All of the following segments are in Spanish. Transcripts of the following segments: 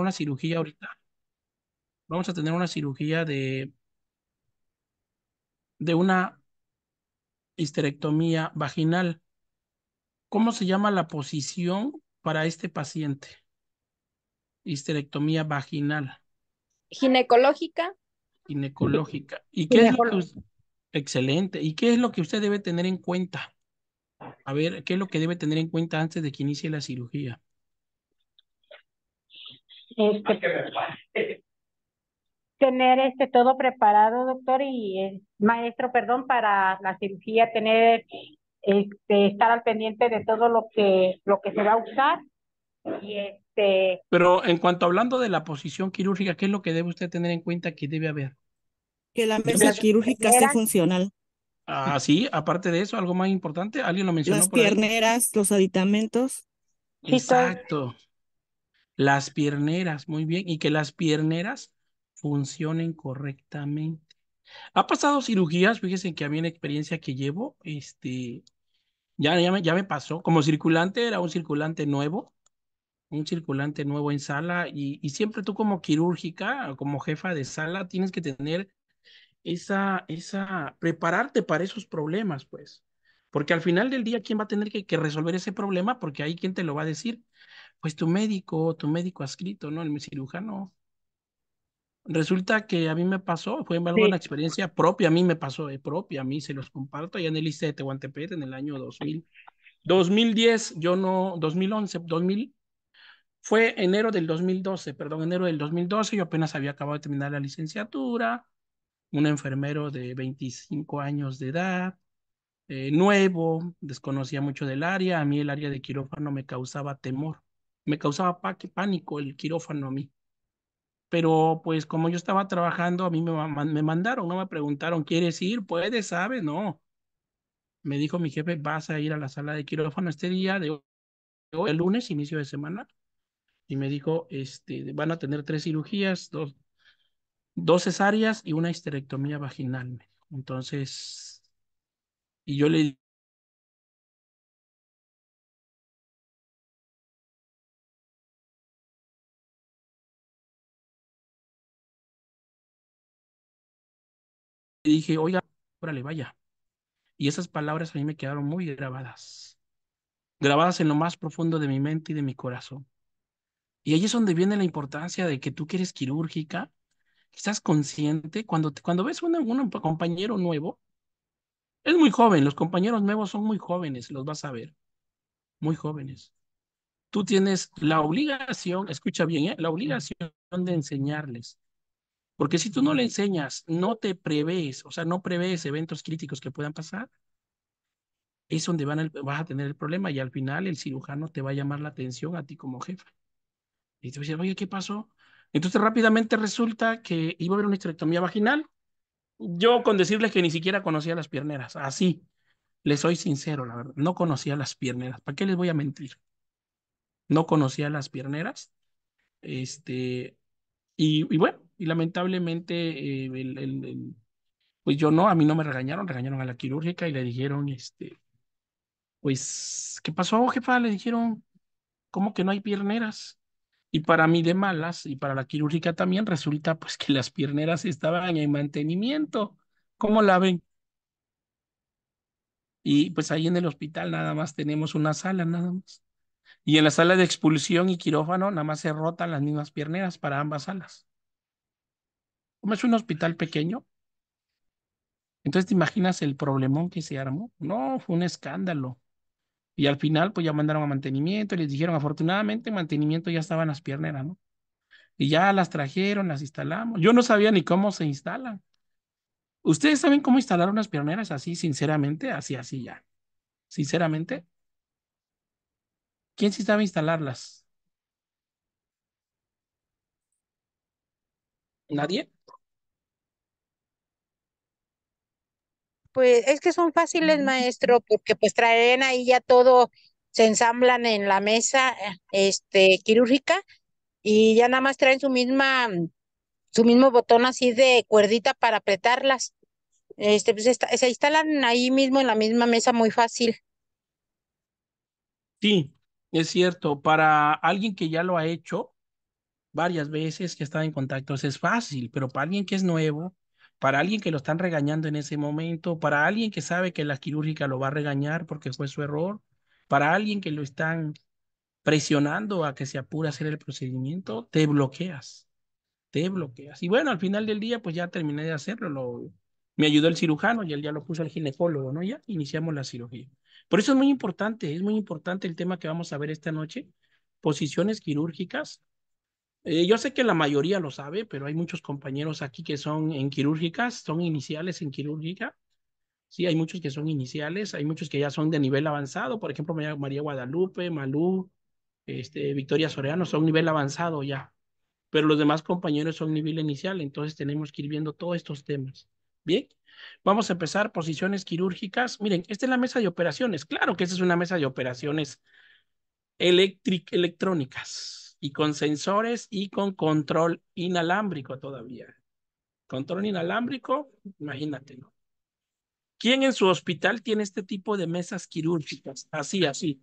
una cirugía ahorita. Vamos a tener una cirugía de, de una histerectomía vaginal. ¿Cómo se llama la posición para este paciente? Histerectomía vaginal. Ginecológica. Ginecológica. ¿Y qué excelente. ¿Y qué es lo que usted debe tener en cuenta? A ver, ¿qué es lo que debe tener en cuenta antes de que inicie la cirugía? Este, tener este todo preparado, doctor, y eh, maestro, perdón, para la cirugía, tener este, estar al pendiente de todo lo que, lo que se va a usar. Y este... Pero en cuanto hablando de la posición quirúrgica, ¿qué es lo que debe usted tener en cuenta que debe haber? Que la mesa quirúrgica esté funcional. Ah, sí, aparte de eso, algo más importante, alguien lo mencionó. Las pierneras, los aditamentos. Exacto. Las pierneras, muy bien, y que las pierneras funcionen correctamente. Ha pasado cirugías, fíjense que había mí experiencia que llevo, este, ya, ya, me, ya pasó, como circulante era un circulante nuevo, un circulante nuevo en sala y, siempre tú como quirúrgica, como jefa de sala, tienes que tener esa, esa, prepararte para esos problemas, pues. Porque al final del día, ¿quién va a tener que, resolver ese problema? Porque ahí, ¿quién te lo va a decir? pues tu médico, tu médico ha escrito, ¿no? El cirujano. Resulta que a mí me pasó, fue algo una experiencia propia, a mí me pasó, eh, propia, a mí se los comparto, ya en el ICE de Tehuantepec en el año 2000. 2010, yo no, 2011, 2000, fue enero del 2012, perdón, enero del 2012, yo apenas había acabado de terminar la licenciatura, un enfermero de 25 años de edad, eh, nuevo, desconocía mucho del área, a mí el área de quirófano me causaba temor me causaba pánico el quirófano a mí. Pero pues como yo estaba trabajando, a mí me, me mandaron, no me preguntaron, ¿quieres ir? ¿Puedes? ¿Sabes? No. Me dijo mi jefe, vas a ir a la sala de quirófano este día, de hoy, el lunes, inicio de semana. Y me dijo, este, van a tener tres cirugías, dos, dos cesáreas y una histerectomía vaginal. Entonces, y yo le Y dije, oiga, órale, vaya. Y esas palabras a mí me quedaron muy grabadas, grabadas en lo más profundo de mi mente y de mi corazón. Y ahí es donde viene la importancia de que tú que eres quirúrgica, estás consciente, cuando, cuando ves un, un compañero nuevo, es muy joven, los compañeros nuevos son muy jóvenes, los vas a ver, muy jóvenes. Tú tienes la obligación, escucha bien, ¿eh? la obligación de enseñarles, porque si tú no le enseñas, no te prevés, o sea, no prevés eventos críticos que puedan pasar, es donde van vas a tener el problema y al final el cirujano te va a llamar la atención a ti como jefe. Y te va a decir, oye, ¿qué pasó? Entonces rápidamente resulta que iba a haber una histerectomía vaginal. Yo con decirles que ni siquiera conocía las pierneras, así, les soy sincero, la verdad, no conocía las pierneras. ¿Para qué les voy a mentir? No conocía las pierneras. Este, y bueno, y lamentablemente eh, pues yo no, a mí no me regañaron, regañaron a la quirúrgica y le dijeron, este, pues, ¿qué pasó, jefa? Le dijeron, ¿cómo que no hay pierneras? Y para mí de malas, y para la quirúrgica también, resulta pues que las pierneras estaban en mantenimiento. ¿Cómo la ven? Y pues ahí en el hospital nada más tenemos una sala, nada más. Y en la sala de expulsión y quirófano nada más se rotan las mismas pierneras para ambas salas es un hospital pequeño, entonces te imaginas el problemón que se armó. No, fue un escándalo. Y al final, pues ya mandaron a mantenimiento y les dijeron, afortunadamente, mantenimiento ya estaban las pierneras, ¿no? Y ya las trajeron, las instalamos. Yo no sabía ni cómo se instalan. ¿Ustedes saben cómo instalar unas pierneras así, sinceramente? Así, así ya. Sinceramente. ¿Quién sí sabe instalarlas? ¿Nadie? pues es que son fáciles, mm. maestro, porque pues traen ahí ya todo, se ensamblan en la mesa este, quirúrgica y ya nada más traen su misma, su mismo botón así de cuerdita para apretarlas. Este, pues se instalan ahí mismo en la misma mesa muy fácil. Sí, es cierto. Para alguien que ya lo ha hecho varias veces, que está en contacto pues, es fácil, pero para alguien que es nuevo, para alguien que lo están regañando en ese momento, para alguien que sabe que la quirúrgica lo va a regañar porque fue su error, para alguien que lo están presionando a que se apure a hacer el procedimiento, te bloqueas, te bloqueas. Y bueno, al final del día, pues ya terminé de hacerlo, me ayudó el cirujano y él ya lo puso el ginecólogo, ¿no? Ya iniciamos la cirugía. Por eso es muy importante, es muy importante el tema que vamos a ver esta noche, posiciones quirúrgicas eh, yo sé que la mayoría lo sabe, pero hay muchos compañeros aquí que son en quirúrgicas, son iniciales en quirúrgica. Sí, hay muchos que son iniciales, hay muchos que ya son de nivel avanzado, por ejemplo, María Guadalupe, Malú, este, Victoria Soreano son nivel avanzado ya, pero los demás compañeros son nivel inicial, entonces tenemos que ir viendo todos estos temas. Bien, vamos a empezar posiciones quirúrgicas. Miren, esta es la mesa de operaciones, claro que esta es una mesa de operaciones electrónicas, y con sensores y con control inalámbrico todavía. Control inalámbrico, imagínatelo. ¿Quién en su hospital tiene este tipo de mesas quirúrgicas? Así, así.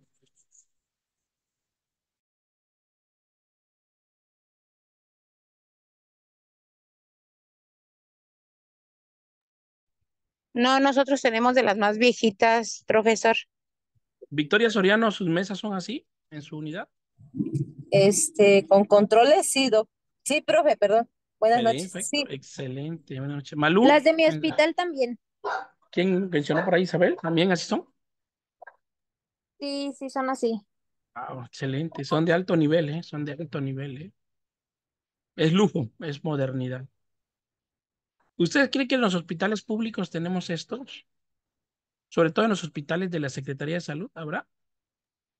No, nosotros tenemos de las más viejitas, profesor. Victoria Soriano, ¿sus mesas son así en su unidad? Este, con controles, sí, doc. Sí, profe, perdón. Buenas noches. Excelente, buenas noches. Malú. Las de mi hospital también. ¿Quién mencionó por ahí, Isabel? ¿También así son? Sí, sí, son así. excelente, son de alto nivel, ¿eh? Son de alto nivel, ¿eh? Es lujo, es modernidad. ¿Ustedes creen que en los hospitales públicos tenemos estos? Sobre todo en los hospitales de la Secretaría de Salud, ¿habrá?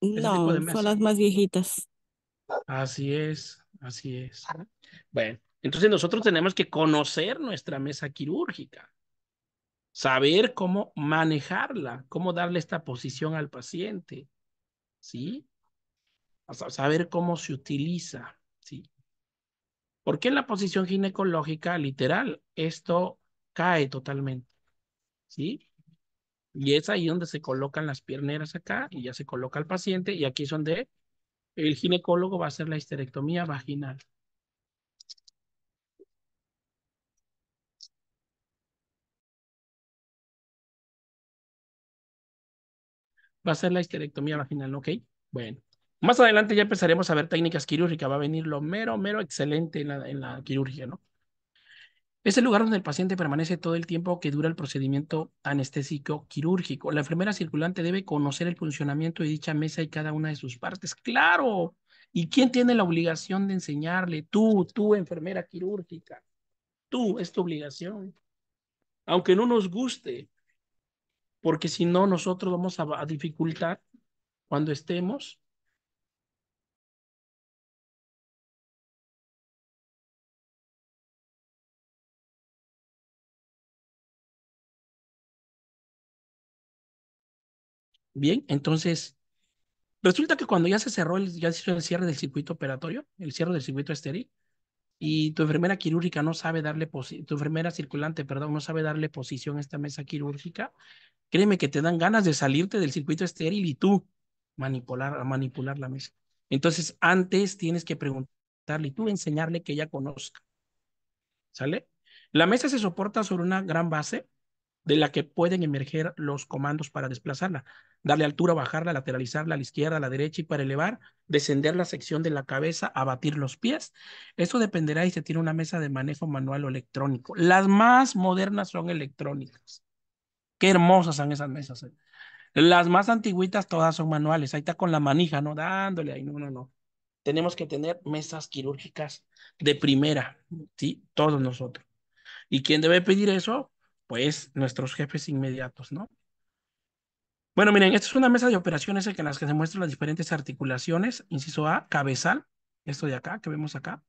No, son las más viejitas. Así es, así es. Ah, bueno, entonces nosotros tenemos que conocer nuestra mesa quirúrgica, saber cómo manejarla, cómo darle esta posición al paciente, ¿sí? Saber cómo se utiliza, ¿sí? Porque en la posición ginecológica, literal, esto cae totalmente, ¿sí? Y es ahí donde se colocan las pierneras acá y ya se coloca el paciente y aquí es donde el ginecólogo va a hacer la histerectomía vaginal. Va a ser la histerectomía vaginal, ¿ok? Bueno, más adelante ya empezaremos a ver técnicas quirúrgicas. Va a venir lo mero, mero excelente en la, en la quirurgia, ¿no? Es el lugar donde el paciente permanece todo el tiempo que dura el procedimiento anestésico quirúrgico. La enfermera circulante debe conocer el funcionamiento de dicha mesa y cada una de sus partes. Claro. ¿Y quién tiene la obligación de enseñarle? Tú, tú, enfermera quirúrgica. Tú, es tu obligación. Aunque no nos guste, porque si no, nosotros vamos a, dificultar cuando estemos Bien, entonces, resulta que cuando ya se cerró, el, ya se hizo el cierre del circuito operatorio, el cierre del circuito estéril, y tu enfermera quirúrgica no sabe darle, tu enfermera circulante, perdón, no sabe darle posición a esta mesa quirúrgica, créeme que te dan ganas de salirte del circuito estéril y tú manipular, manipular la mesa. Entonces, antes tienes que preguntarle y tú enseñarle que ella conozca. ¿Sale? La mesa se soporta sobre una gran base de la que pueden emerger los comandos para desplazarla. Darle altura, bajarla, lateralizarla a la izquierda, a la derecha y para elevar, descender la sección de la cabeza, abatir los pies. Eso dependerá si se tiene una mesa de manejo manual o electrónico. Las más modernas son electrónicas. Qué hermosas son esas mesas. Eh. Las más antiguitas todas son manuales. Ahí está con la manija, ¿no? Dándole ahí. No, no, no. Tenemos que tener mesas quirúrgicas de primera, ¿sí? Todos nosotros. ¿Y quién debe pedir eso? pues nuestros jefes inmediatos, ¿no? Bueno, miren, esta es una mesa de operaciones en las que se muestran las diferentes articulaciones. Inciso A, cabezal. Esto de acá, que vemos acá,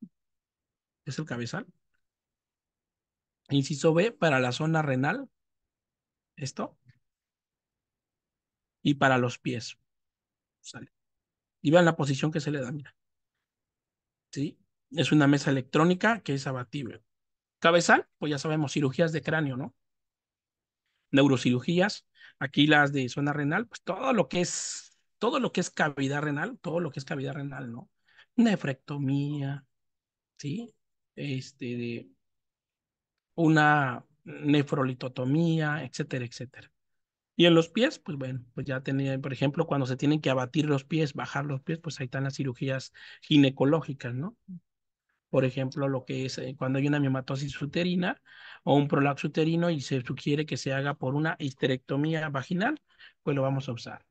es el cabezal. Inciso B, para la zona renal. Esto. Y para los pies. Sale. Y vean la posición que se le da, mira. ¿Sí? Es una mesa electrónica que es abatible. Cabezal, pues ya sabemos, cirugías de cráneo, ¿no? neurocirugías, aquí las de zona renal, pues todo lo que es, todo lo que es cavidad renal, todo lo que es cavidad renal, ¿no? Nefrectomía, ¿sí? Este, de una nefrolitotomía, etcétera, etcétera. Y en los pies, pues bueno, pues ya tenía, por ejemplo, cuando se tienen que abatir los pies, bajar los pies, pues ahí están las cirugías ginecológicas, ¿no? Por ejemplo, lo que es eh, cuando hay una miomatosis uterina, o un prolapso uterino y se sugiere que se haga por una histerectomía vaginal, pues lo vamos a usar.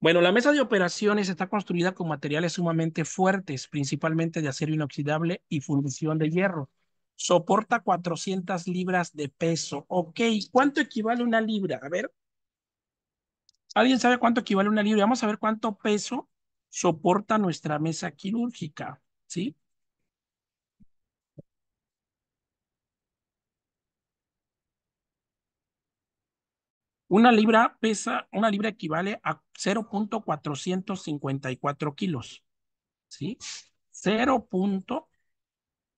Bueno, la mesa de operaciones está construida con materiales sumamente fuertes, principalmente de acero inoxidable y fundición de hierro. Soporta 400 libras de peso. Ok, ¿cuánto equivale una libra? A ver. ¿Alguien sabe cuánto equivale una libra? Vamos a ver cuánto peso soporta nuestra mesa quirúrgica, ¿sí? Una libra pesa, una libra equivale a 0.454 kilos. ¿Sí? 0.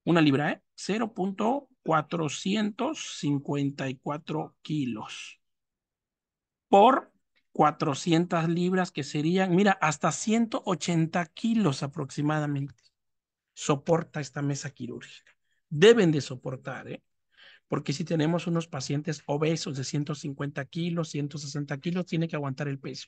Una libra, ¿eh? 0.454 kilos. Por 400 libras que serían, mira, hasta 180 kilos aproximadamente. Soporta esta mesa quirúrgica. Deben de soportar, ¿eh? porque si tenemos unos pacientes obesos de 150 kilos, 160 kilos, tiene que aguantar el peso.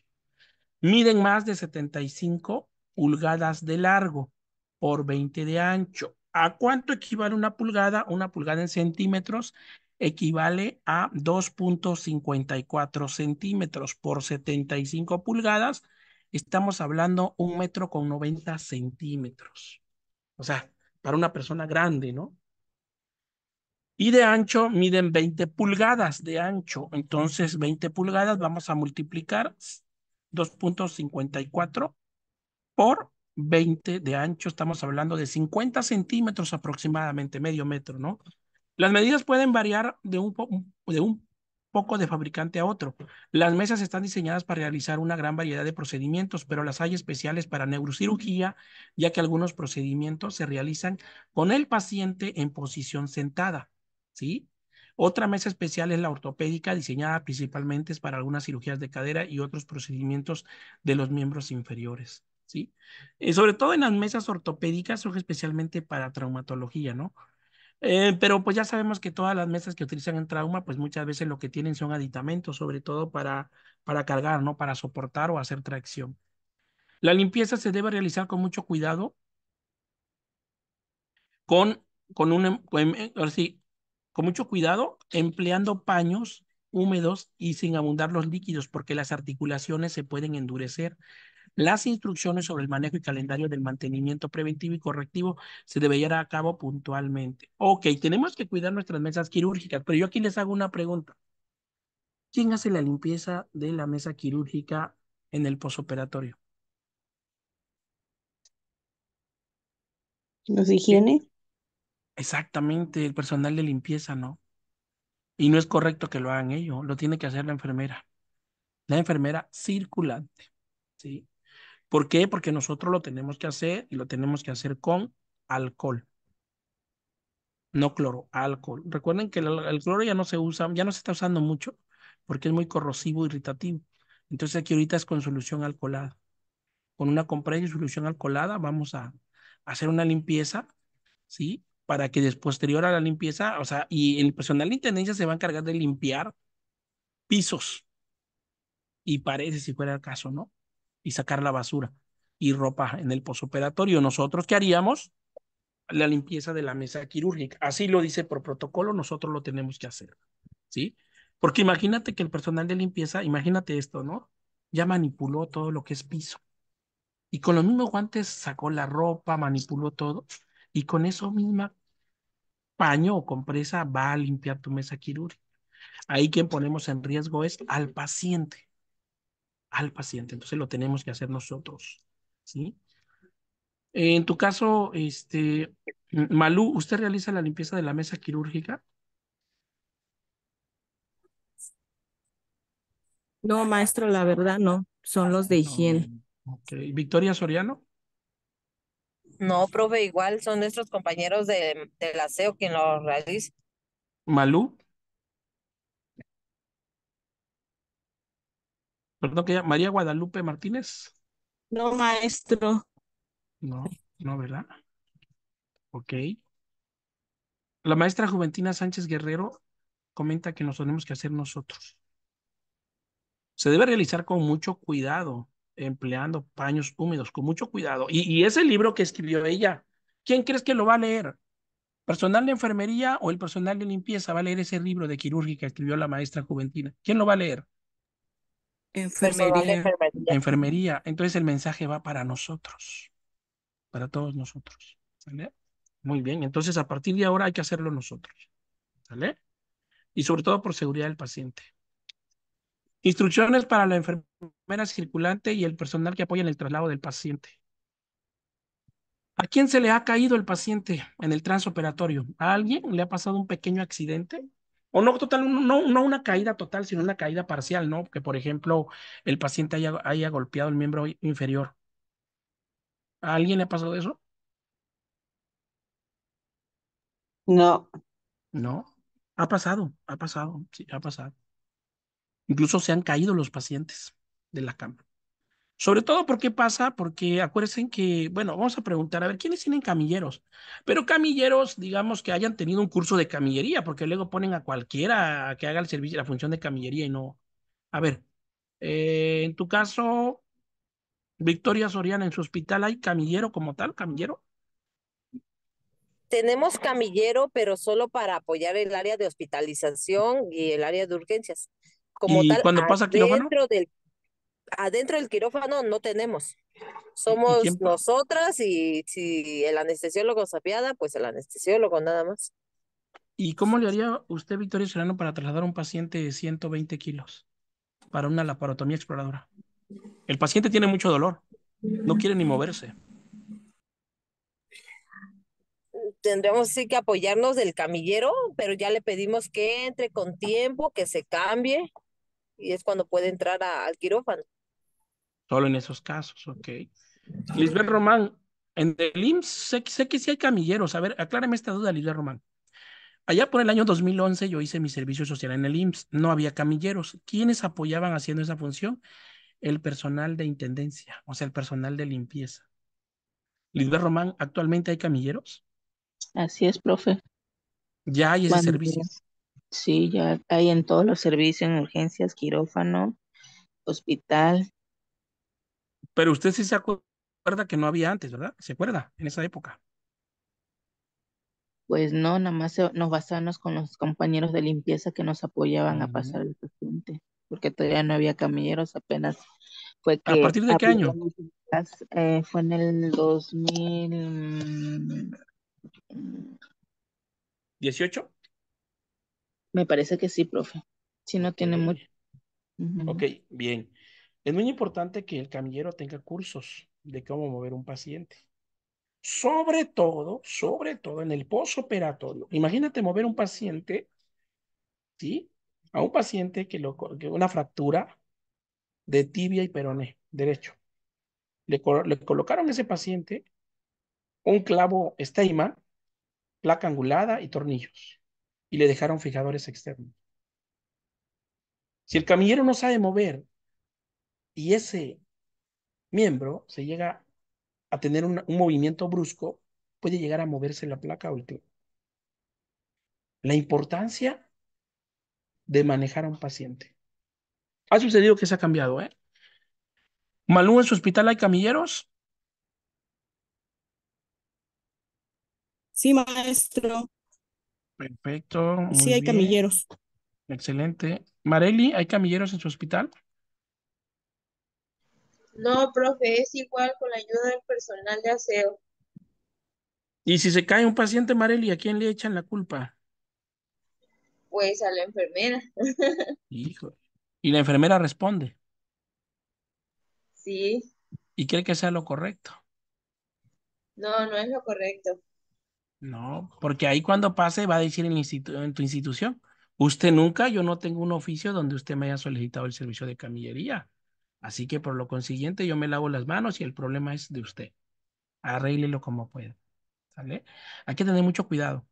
Miden más de 75 pulgadas de largo por 20 de ancho. ¿A cuánto equivale una pulgada? Una pulgada en centímetros equivale a 2.54 centímetros por 75 pulgadas. Estamos hablando un metro con 90 centímetros. O sea, para una persona grande, ¿no? y de ancho miden 20 pulgadas de ancho. Entonces, 20 pulgadas vamos a multiplicar 2.54 por 20 de ancho. Estamos hablando de 50 centímetros aproximadamente, medio metro, ¿no? Las medidas pueden variar de un, de un poco de fabricante a otro. Las mesas están diseñadas para realizar una gran variedad de procedimientos, pero las hay especiales para neurocirugía, ya que algunos procedimientos se realizan con el paciente en posición sentada. ¿sí? Otra mesa especial es la ortopédica, diseñada principalmente para algunas cirugías de cadera y otros procedimientos de los miembros inferiores. ¿sí? Eh, sobre todo en las mesas ortopédicas surge especialmente para traumatología, ¿no? Eh, pero pues ya sabemos que todas las mesas que utilizan en trauma, pues muchas veces lo que tienen son aditamentos, sobre todo para, para cargar, ¿no? Para soportar o hacer tracción. La limpieza se debe realizar con mucho cuidado, con, con, un, em, eh, con mucho cuidado, empleando paños húmedos y sin abundar los líquidos, porque las articulaciones se pueden endurecer. Las instrucciones sobre el manejo y calendario del mantenimiento preventivo y correctivo se deberían a cabo puntualmente. Ok, tenemos que cuidar nuestras mesas quirúrgicas, pero yo aquí les hago una pregunta. ¿Quién hace la limpieza de la mesa quirúrgica en el posoperatorio? Los higiene. Exactamente, el personal de limpieza, ¿no? Y no es correcto que lo hagan ellos, lo tiene que hacer la enfermera. La enfermera circulante, ¿sí? ¿Por qué? Porque nosotros lo tenemos que hacer y lo tenemos que hacer con alcohol. No cloro, alcohol. Recuerden que el, cloro ya no se usa, ya no se está usando mucho porque es muy corrosivo, irritativo. Entonces aquí ahorita es con solución alcoholada. Con una compresa y solución alcoholada vamos a hacer una limpieza, ¿sí? para que después, posterior a la limpieza, o sea, y el personal de intendencia se va a encargar de limpiar pisos y paredes, si fuera el caso, ¿no? Y sacar la basura y ropa en el posoperatorio. Nosotros, ¿qué haríamos? La limpieza de la mesa quirúrgica. Así lo dice por protocolo, nosotros lo tenemos que hacer, ¿sí? Porque imagínate que el personal de limpieza, imagínate esto, ¿no? Ya manipuló todo lo que es piso. Y con los mismos guantes sacó la ropa, manipuló todo y con eso misma paño o compresa va a limpiar tu mesa quirúrgica. Ahí quien ponemos en riesgo es al paciente. Al paciente. Entonces lo tenemos que hacer nosotros. ¿Sí? En tu caso, este, Malú, ¿usted realiza la limpieza de la mesa quirúrgica? No, maestro, la verdad no. Son los de higiene. Victoria Soriano. No, profe, igual son nuestros compañeros de, del aseo quien lo realiza. ¿Malú? Perdón, que María Guadalupe Martínez. No, maestro. No, no, ¿verdad? Ok. La maestra Juventina Sánchez Guerrero comenta que nos tenemos que hacer nosotros. Se debe realizar con mucho cuidado empleando paños húmedos con mucho cuidado. Y, ese libro que escribió ella, ¿quién crees que lo va a leer? ¿Personal de enfermería o el personal de limpieza va a leer ese libro de quirúrgica que escribió la maestra Juventina? ¿Quién lo va a leer? Enfermería. enfermería. Entonces el mensaje va para nosotros, para todos nosotros. Muy bien, entonces a partir de ahora hay que hacerlo nosotros. ¿Sale? Y sobre todo por seguridad del paciente. Instrucciones para la enfermera circulante y el personal que apoya en el traslado del paciente. ¿A quién se le ha caído el paciente en el transoperatorio? ¿A alguien le ha pasado un pequeño accidente? O no, total, no, no una caída total, sino una caída parcial, ¿no? Que, por ejemplo, el paciente haya, haya golpeado el miembro inferior. ¿A alguien le ha pasado eso? No. No. Ha pasado, ha pasado, sí, ha pasado. Incluso se han caído los pacientes de la cama. Sobre todo ¿por qué pasa, porque acuérdense que, bueno, vamos a preguntar, a ver, ¿quiénes tienen camilleros? Pero camilleros, digamos que hayan tenido un curso de camillería, porque luego ponen a cualquiera que haga el servicio, la función de camillería y no. A ver, eh, en tu caso, Victoria Soriana, ¿en su hospital hay camillero como tal, camillero? Tenemos camillero, pero solo para apoyar el área de hospitalización y el área de urgencias. ¿Y cuando pasa quirófano? adentro del quirófano no tenemos. Somos nosotras y si el anestesiólogo sapiada, pues el anestesiólogo nada más. ¿Y cómo le haría usted, Victoria Serrano, para trasladar a un paciente de 120 kilos para una laparotomía exploradora? El paciente tiene mucho dolor, no quiere ni moverse. Tendremos que apoyarnos del camillero, pero ya le pedimos que entre con tiempo, que se cambie y es cuando puede entrar al quirófano. Solo en esos casos, ok. Lisbeth Román, en el IMSS sé, que sí hay camilleros. A ver, acláreme esta duda, Lisbeth Román. Allá por el año 2011 yo hice mi servicio social en el IMSS. No había camilleros. ¿Quiénes apoyaban haciendo esa función? El personal de intendencia, o sea, el personal de limpieza. Lisbeth Román, ¿actualmente hay camilleros? Así es, profe. Ya hay ese servicio. Sí, ya hay en todos los servicios, en urgencias, quirófano, hospital. Pero usted sí se acuerda que no había antes, ¿verdad? ¿Se acuerda? En esa época. Pues no, nada más nos basamos con los compañeros de limpieza que nos apoyaban a pasar el paciente, porque todavía no había camilleros, apenas fue ¿A partir de qué año? Eh, fue en el 2000... Mm, Dieciocho. Me parece que sí, profe. Si no tiene okay. mucho. Ok, bien. Es muy importante que el camillero tenga cursos de cómo mover un paciente. Sobre todo, sobre todo en el posoperatorio. Imagínate mover un paciente, ¿sí? A un paciente que lo una fractura de tibia y peroné derecho. Le, colocaron a ese paciente un clavo esteima, placa angulada y tornillos y le dejaron fijadores externos. Si el camillero no sabe mover y ese miembro se llega a tener un, movimiento brusco, puede llegar a moverse la placa o La importancia de manejar a un paciente. Ha sucedido que se ha cambiado, ¿eh? Malú, ¿en su hospital hay camilleros? Sí, maestro. Perfecto. sí, hay camilleros. Excelente. Mareli, ¿hay camilleros en su hospital? No, profe, es igual con la ayuda del personal de aseo. Y si se cae un paciente, Mareli, ¿a quién le echan la culpa? Pues a la enfermera. Hijo. ¿Y la enfermera responde? Sí. ¿Y cree que sea lo correcto? No, no es lo correcto. No, porque ahí cuando pase va a decir en, tu institución, usted nunca, yo no tengo un oficio donde usted me haya solicitado el servicio de camillería. Así que por lo consiguiente yo me lavo las manos y el problema es de usted. Arréglelo como pueda. ¿Sale? Hay que tener mucho cuidado.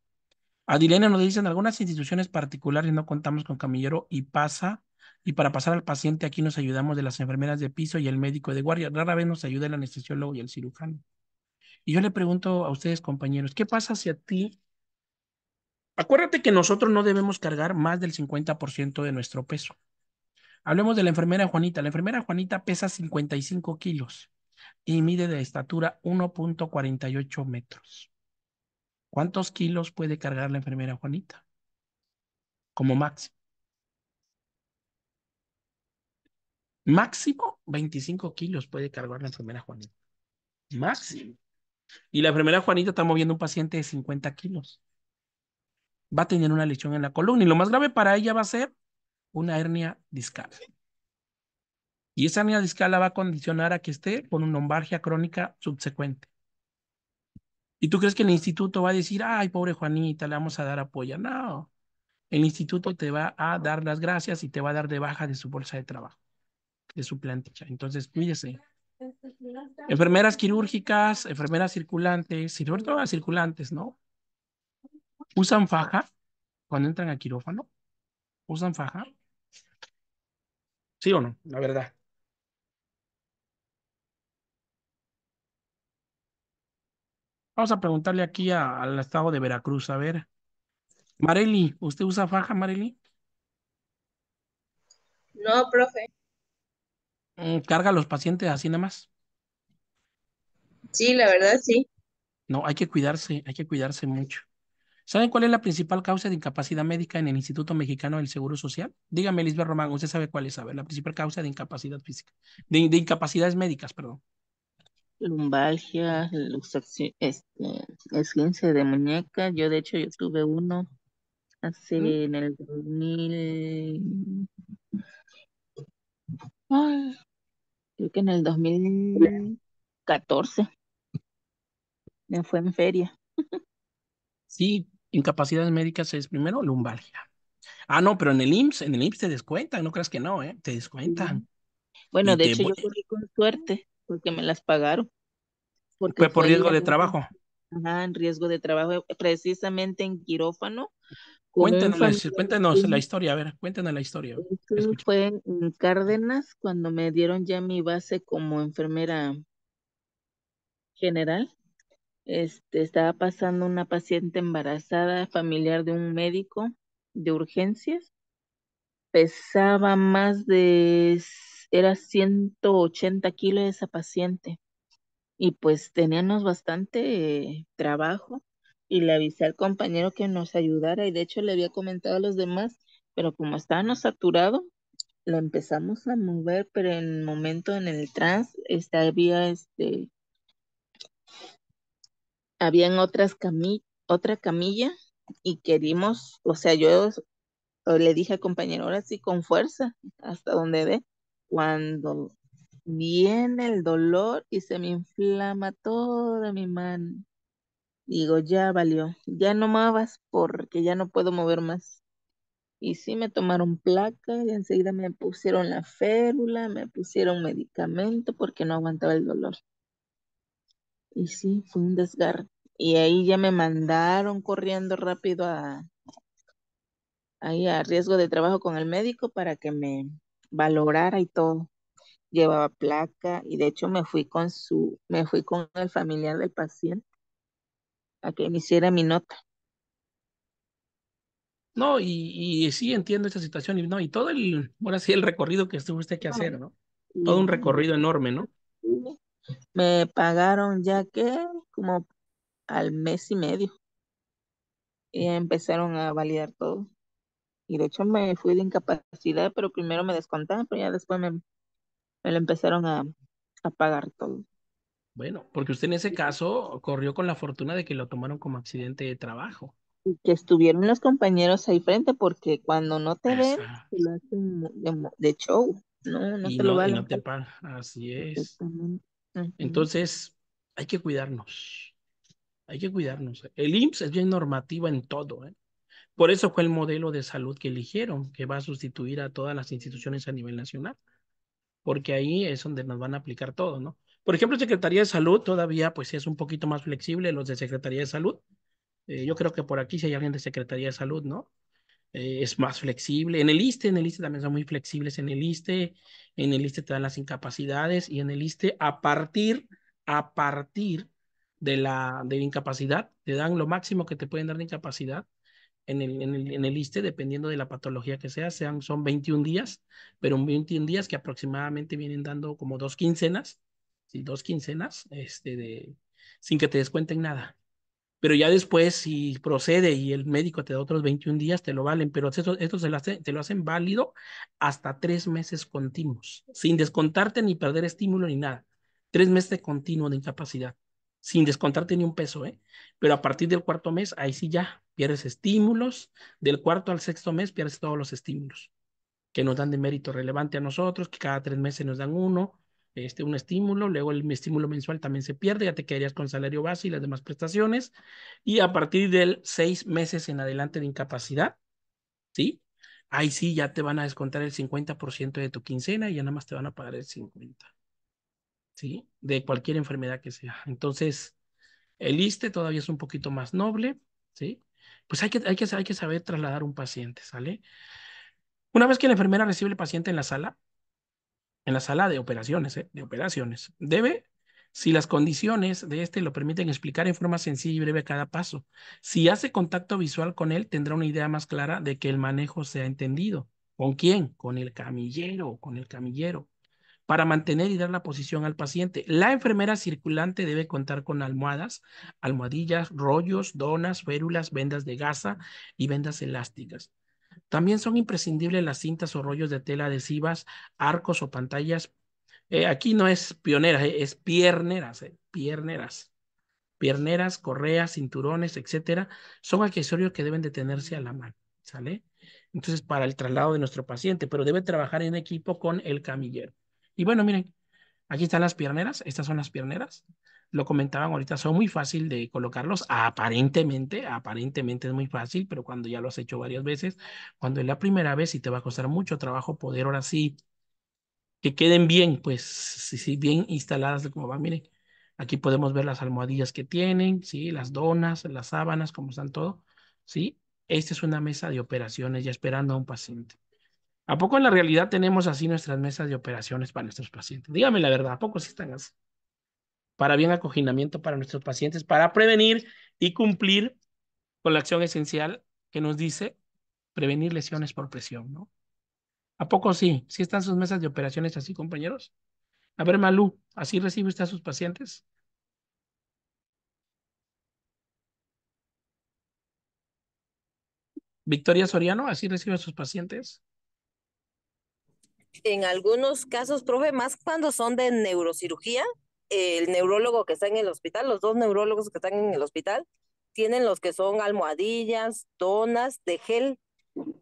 Adilene nos dice, en algunas instituciones particulares no contamos con camillero y pasa, y para pasar al paciente aquí nos ayudamos de las enfermeras de piso y el médico de guardia. Rara vez nos ayuda el anestesiólogo y el cirujano. Y yo le pregunto a ustedes, compañeros, ¿qué pasa si a ti... Acuérdate que nosotros no debemos cargar más del 50% de nuestro peso. Hablemos de la enfermera Juanita. La enfermera Juanita pesa 55 kilos y mide de estatura 1.48 metros. ¿Cuántos kilos puede cargar la enfermera Juanita? Como máximo. Máximo 25 kilos puede cargar la enfermera Juanita. Máximo. Y la primera Juanita está moviendo un paciente de 50 kilos. Va a tener una lesión en la columna y lo más grave para ella va a ser una hernia discal. Y esa hernia discal la va a condicionar a que esté con una lombargia crónica subsecuente. ¿Y tú crees que el instituto va a decir, ay, pobre Juanita, le vamos a dar apoyo? No. El instituto te va a dar las gracias y te va a dar de baja de su bolsa de trabajo, de su plantilla. Entonces, cuídese. Enfermeras quirúrgicas, enfermeras circulantes, sobre circulantes, ¿no? Usan faja cuando entran a quirófano. Usan faja. ¿Sí o no? La verdad. Vamos a preguntarle aquí al estado de Veracruz, a ver. Mareli, ¿usted usa faja, Mareli? No, profe. Mm, carga a los pacientes así nada más. Sí, la verdad, sí. No, hay que cuidarse, hay que cuidarse mucho. ¿Saben cuál es la principal causa de incapacidad médica en el Instituto Mexicano del Seguro Social? Dígame, Lisbeth Román, usted sabe cuál es, a ver, la principal causa de incapacidad física, de, incapacidades médicas, perdón. Lumbalgia, luxación, este, esguince de muñeca. Yo, de hecho, yo tuve uno así mm. en el 2000. Creo que en el 2014 me fue en feria. Sí, incapacidades médicas es primero lumbalgia. Ah, no, pero en el IMSS, en el IMSS te descuentan, no creas que no, ¿eh? Te descuentan. Bueno, de hecho yo corrí con suerte porque me las pagaron. fue por riesgo de trabajo en riesgo de trabajo, precisamente en quirófano. Cuéntanos, la historia, a ver, cuéntanos la historia. Fue en Cárdenas cuando me dieron ya mi base como enfermera general. Este, estaba pasando una paciente embarazada, familiar de un médico de urgencias. Pesaba más de, era 180 kilos esa paciente y pues teníamos bastante trabajo y le avisé al compañero que nos ayudara y de hecho le había comentado a los demás, pero como estábamos saturados, lo empezamos a mover, pero en el momento en el trans este, había este otras otra camilla y queríamos, o sea, yo le dije al compañero, ahora sí con fuerza, hasta donde ve, cuando viene el dolor y se me inflama toda mi mano. Digo, ya valió, ya no vas porque ya no puedo mover más. Y sí me tomaron placa y enseguida me pusieron la férula, me pusieron medicamento porque no aguantaba el dolor. Y sí, fue un desgarro. Y ahí ya me mandaron corriendo rápido a, a riesgo de trabajo con el médico para que me valorara y todo llevaba placa y de hecho me fui con su, me fui con el familiar del paciente a que me hiciera mi nota. No, y, y sí entiendo esa situación, y no, y todo el, bueno, sí el recorrido que usted que hacer, ¿no? Todo un recorrido enorme, ¿no? Me pagaron ya que como al mes y medio. Y empezaron a validar todo. Y de hecho me fui de incapacidad, pero primero me descontaron, pero ya después me me lo empezaron a, a pagar todo. Bueno, porque usted en ese caso corrió con la fortuna de que lo tomaron como accidente de trabajo. Y que estuvieron los compañeros ahí frente, porque cuando no te ven, te lo hacen de, show. No, no te lo valen. Así es. Entonces, hay que cuidarnos. Hay que cuidarnos. El IMSS es bien normativa en todo. ¿eh? Por eso fue el modelo de salud que eligieron, que va a sustituir a todas las instituciones a nivel nacional porque ahí es donde nos van a aplicar todo, ¿no? Por ejemplo, Secretaría de Salud todavía pues es un poquito más flexible los de Secretaría de Salud. Eh, yo creo que por aquí si hay alguien de Secretaría de Salud, ¿no? Eh, es más flexible. En el ISTE, en el ISTE también son muy flexibles. En el ISTE, en el ISTE te dan las incapacidades y en el ISTE a partir, a partir de la, de la incapacidad, te dan lo máximo que te pueden dar de incapacidad en el, en el, en el ISTE, dependiendo de la patología que sea, sean, son 21 días, pero 21 días que aproximadamente vienen dando como dos quincenas, dos quincenas, este, de, sin que te descuenten nada. Pero ya después, si procede y el médico te da otros 21 días, te lo valen, pero esto, se lo te lo hacen válido hasta tres meses continuos, sin descontarte ni perder estímulo ni nada. Tres meses de continuo de incapacidad sin descontarte ni un peso, ¿eh? Pero a partir del cuarto mes, ahí sí ya, pierdes estímulos, del cuarto al sexto mes pierdes todos los estímulos que nos dan de mérito relevante a nosotros, que cada tres meses nos dan uno, este, un estímulo, luego el estímulo mensual también se pierde, ya te quedarías con salario base y las demás prestaciones, y a partir del seis meses en adelante de incapacidad, ¿sí? Ahí sí ya te van a descontar el 50% de tu quincena y ya nada más te van a pagar el 50%, ¿sí? De cualquier enfermedad que sea. Entonces, el ISTE todavía es un poquito más noble, ¿sí? pues hay que, hay que, saber trasladar un paciente, ¿sale? Una vez que la enfermera recibe el paciente en la sala, en la sala de operaciones, ¿eh? de operaciones, debe, si las condiciones de este lo permiten, explicar en forma sencilla y breve cada paso. Si hace contacto visual con él, tendrá una idea más clara de que el manejo se ha entendido. ¿Con quién? Con el camillero, o con el camillero para mantener y dar la posición al paciente. La enfermera circulante debe contar con almohadas, almohadillas, rollos, donas, férulas, vendas de gasa y vendas elásticas. También son imprescindibles las cintas o rollos de tela adhesivas, arcos o pantallas. Eh, aquí no es pionera, eh, es pierneras, eh, pierneras. Pierneras, correas, cinturones, etcétera, son accesorios que deben de tenerse a la mano, ¿sale? Entonces, para el traslado de nuestro paciente, pero debe trabajar en equipo con el camillero. Y bueno, miren, aquí están las pierneras, estas son las pierneras. Lo comentaban ahorita, son muy fácil de colocarlos, aparentemente, aparentemente es muy fácil, pero cuando ya lo has hecho varias veces, cuando es la primera vez y te va a costar mucho trabajo poder ahora sí que queden bien, pues, sí, bien instaladas como van, miren. Aquí podemos ver las almohadillas que tienen, ¿sí? las donas, las sábanas, como están todo. ¿sí? Esta es una mesa de operaciones ya esperando a un paciente. ¿A poco en la realidad tenemos así nuestras mesas de operaciones para nuestros pacientes? Dígame la verdad, ¿a poco sí están así? Para bien acoginamiento para nuestros pacientes, para prevenir y cumplir con la acción esencial que nos dice prevenir lesiones por presión, ¿no? ¿A poco sí? ¿Sí están sus mesas de operaciones así, compañeros? A ver, Malú, ¿así recibe usted a sus pacientes? Victoria Soriano, ¿así recibe a sus pacientes? en algunos casos, profe, más cuando son de neurocirugía, el neurólogo que está en el hospital, los dos neurólogos que están en el hospital, tienen los que son almohadillas, donas de gel,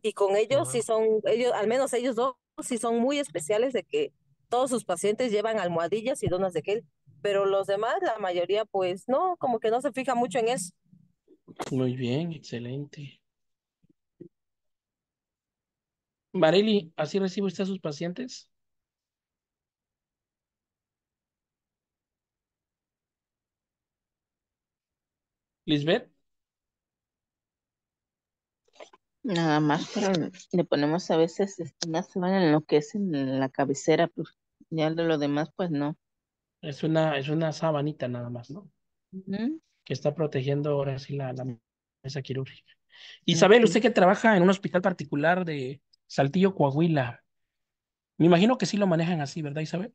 y con ellos son, ellos, al menos ellos dos, sí son muy especiales de que todos sus pacientes llevan almohadillas y donas de gel, pero los demás, la mayoría, pues no, como que no se fija mucho en eso. Muy bien, excelente. Marely, ¿así recibe usted a sus pacientes? Lisbeth. Nada más, pero le ponemos a veces este, una semana en lo que es en la cabecera, pues ya de lo demás, pues no. Es una, es una sabanita nada más, ¿no? Que está protegiendo ahora sí la, la mesa quirúrgica. Isabel, usted que trabaja en un hospital particular de, Saltillo, Coahuila. Me imagino que sí lo manejan así, ¿verdad, Isabel?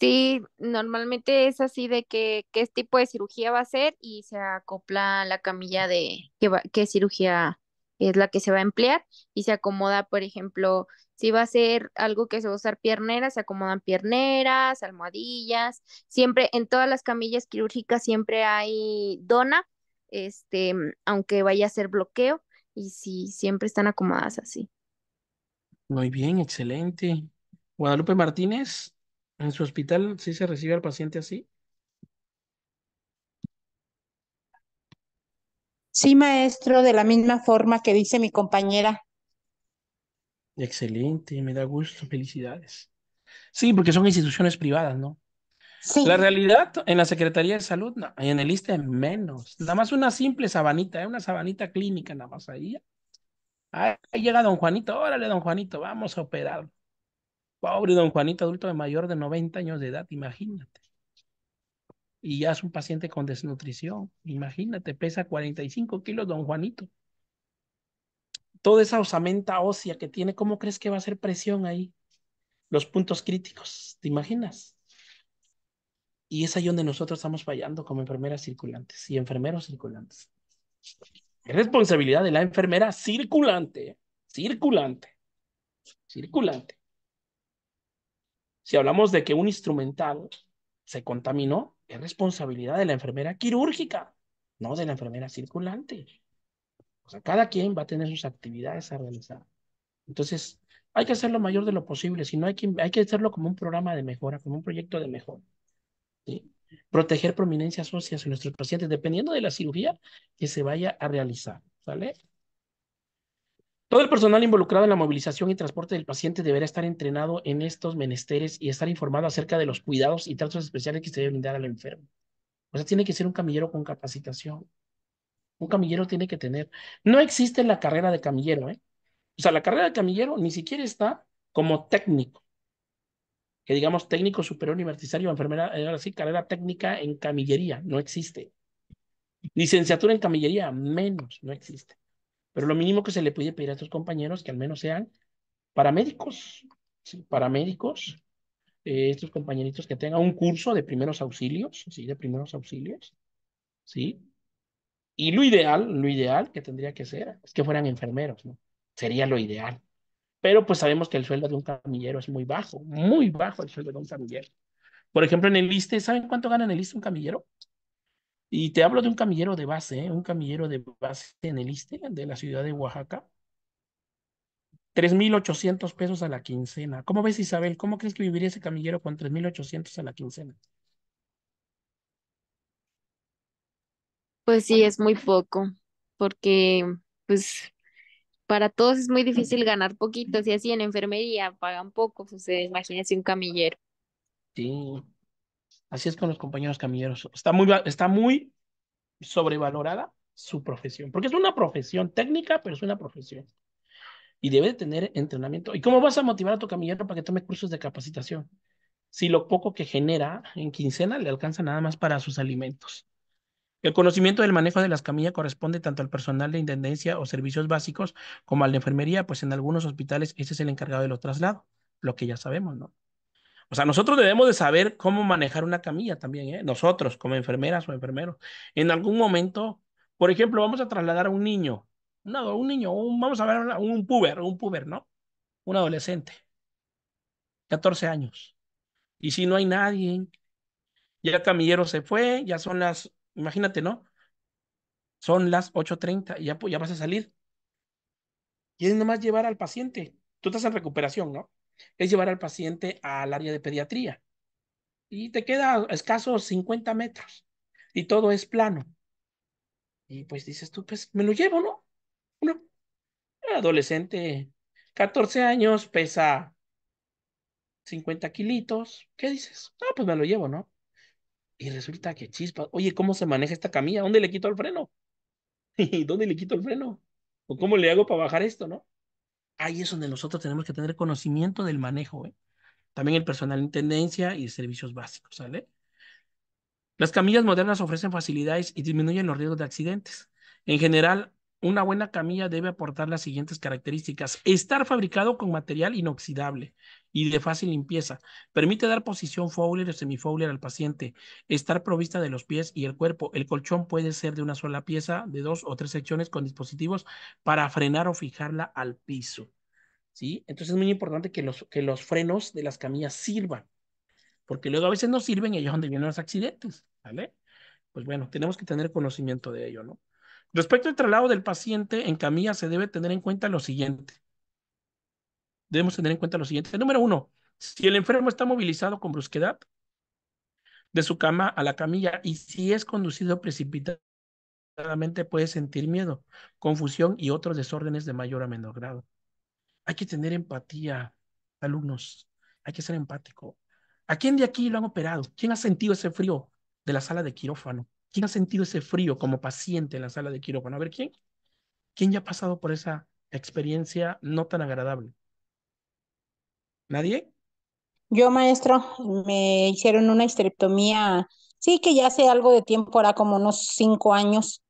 Sí, normalmente es así de que qué tipo de cirugía va a ser y se acopla la camilla de qué, qué cirugía es la que se va a emplear y se acomoda, por ejemplo, si va a ser algo que se va a usar piernera, se acomodan pierneras, almohadillas, siempre en todas las camillas quirúrgicas siempre hay dona, este, aunque vaya a ser bloqueo y si siempre están acomodadas así. Muy bien, excelente. Guadalupe Martínez, ¿en su hospital sí se recibe al paciente así? Sí, maestro, de la misma forma que dice mi compañera. Excelente, me da gusto, felicidades. Sí, porque son instituciones privadas, ¿no? La realidad en la Secretaría de Salud, no, en el ISTE menos. Nada más una simple sabanita, ¿eh? una sabanita clínica, nada más ahí. Ahí llega don Juanito, órale, don Juanito, vamos a operar. Pobre don Juanito, adulto de mayor de 90 años de edad, imagínate. Y ya es un paciente con desnutrición, imagínate, pesa 45 kilos don Juanito. Toda esa osamenta ósea que tiene, ¿cómo crees que va a ser presión ahí? Los puntos críticos, ¿te imaginas? Y es ahí donde nosotros estamos fallando como enfermeras circulantes y enfermeros circulantes. Es responsabilidad de la enfermera circulante, circulante, circulante. Si hablamos de que un instrumental se contaminó, es responsabilidad de la enfermera quirúrgica, no de la enfermera circulante. O sea, cada quien va a tener sus actividades a realizar. Entonces, hay que hacer lo mayor de lo posible, si no hay que, hay que hacerlo como un programa de mejora, como un proyecto de mejora. Este, proteger prominencias óseas en nuestros pacientes, dependiendo de la cirugía que se vaya a realizar, ¿vale? Todo el personal involucrado en la movilización y transporte del paciente deberá estar entrenado en estos menesteres y estar informado acerca de los cuidados y tratos especiales que se deben brindar al enfermo. O sea, tiene que ser un camillero con capacitación. Un camillero tiene que tener. No existe la carrera de camillero, ¿eh? O sea, la carrera de camillero ni siquiera está como técnico que digamos técnico superior universitario, enfermera, ahora sí, carrera técnica en camillería, no existe. Licenciatura en camillería, menos, no existe. Pero lo mínimo que se le puede pedir a estos compañeros que al menos sean paramédicos, paramédicos, eh, estos compañeritos que tengan un curso de primeros auxilios, sí, de primeros auxilios, sí. Y lo ideal, lo ideal que tendría que ser es que fueran enfermeros, ¿no? Sería lo ideal pero pues sabemos que el sueldo de un camillero es muy bajo, muy bajo el sueldo de un camillero. Por ejemplo, en el ISTE, ¿saben cuánto gana en el ISTE un camillero? Y te hablo de un camillero de base, ¿eh? un camillero de base en el ISTE de la ciudad de Oaxaca. 3.800 pesos a la quincena. ¿Cómo ves, Isabel? ¿Cómo crees que viviría ese camillero con 3.800 a la quincena? Pues sí, es muy poco, porque pues para todos es muy difícil ganar poquitos y así en enfermería pagan poco, pues imagínense un camillero. Sí, así es con los compañeros camilleros. Está muy, está muy sobrevalorada su profesión, porque es una profesión técnica, pero es una profesión. Y debe tener entrenamiento. ¿Y cómo vas a motivar a tu camillero para que tome cursos de capacitación? Si lo poco que genera en quincena le alcanza nada más para sus alimentos. El conocimiento del manejo de las camillas corresponde tanto al personal de intendencia o servicios básicos como al de enfermería, pues en algunos hospitales ese es el encargado de los traslados, lo que ya sabemos, ¿no? O sea, nosotros debemos de saber cómo manejar una camilla también, ¿eh? Nosotros, como enfermeras o enfermeros. En algún momento, por ejemplo, vamos a trasladar a un niño, no, un niño, un, vamos a ver un, un puber, un puber, ¿no? Un adolescente, 14 años. Y si no hay nadie, ya el camillero se fue, ya son las Imagínate, ¿no? Son las 8.30 y ya, pues, ya vas a salir. Y es nomás llevar al paciente. Tú estás en recuperación, ¿no? Es llevar al paciente al área de pediatría. Y te queda escasos 50 metros. Y todo es plano. Y pues dices tú, pues me lo llevo, ¿no? Uno, adolescente, 14 años, pesa 50 kilitos. ¿Qué dices? Ah, pues me lo llevo, ¿no? Y resulta que chispa, oye, ¿cómo se maneja esta camilla? ¿Dónde le quito el freno? ¿Y dónde le quito el freno? ¿O cómo le hago para bajar esto, no? Ahí es donde nosotros tenemos que tener conocimiento del manejo, ¿eh? También el personal en tendencia y servicios básicos, ¿sale? Las camillas modernas ofrecen facilidades y disminuyen los riesgos de accidentes. En general, una buena camilla debe aportar las siguientes características. Estar fabricado con material inoxidable y de fácil limpieza. Permite dar posición fowler o semifowler al paciente. Estar provista de los pies y el cuerpo. El colchón puede ser de una sola pieza, de dos o tres secciones con dispositivos para frenar o fijarla al piso. ¿Sí? Entonces es muy importante que los, que los frenos de las camillas sirvan. Porque luego a veces no sirven y ahí es donde vienen los accidentes. ¿Vale? Pues bueno, tenemos que tener conocimiento de ello, ¿no? Respecto al traslado del paciente en camilla, se debe tener en cuenta lo siguiente. Debemos tener en cuenta lo siguiente. Número uno, si el enfermo está movilizado con brusquedad de su cama a la camilla y si es conducido precipitadamente, puede sentir miedo, confusión y otros desórdenes de mayor a menor grado. Hay que tener empatía, alumnos. Hay que ser empático. ¿A quién de aquí lo han operado? ¿Quién ha sentido ese frío de la sala de quirófano? ¿Quién ha sentido ese frío como paciente en la sala de quirófano? A ver, ¿quién? ¿Quién ya ha pasado por esa experiencia no tan agradable? ¿Nadie? Yo, maestro, me hicieron una histerectomía, sí que ya hace algo de tiempo, era como unos cinco años,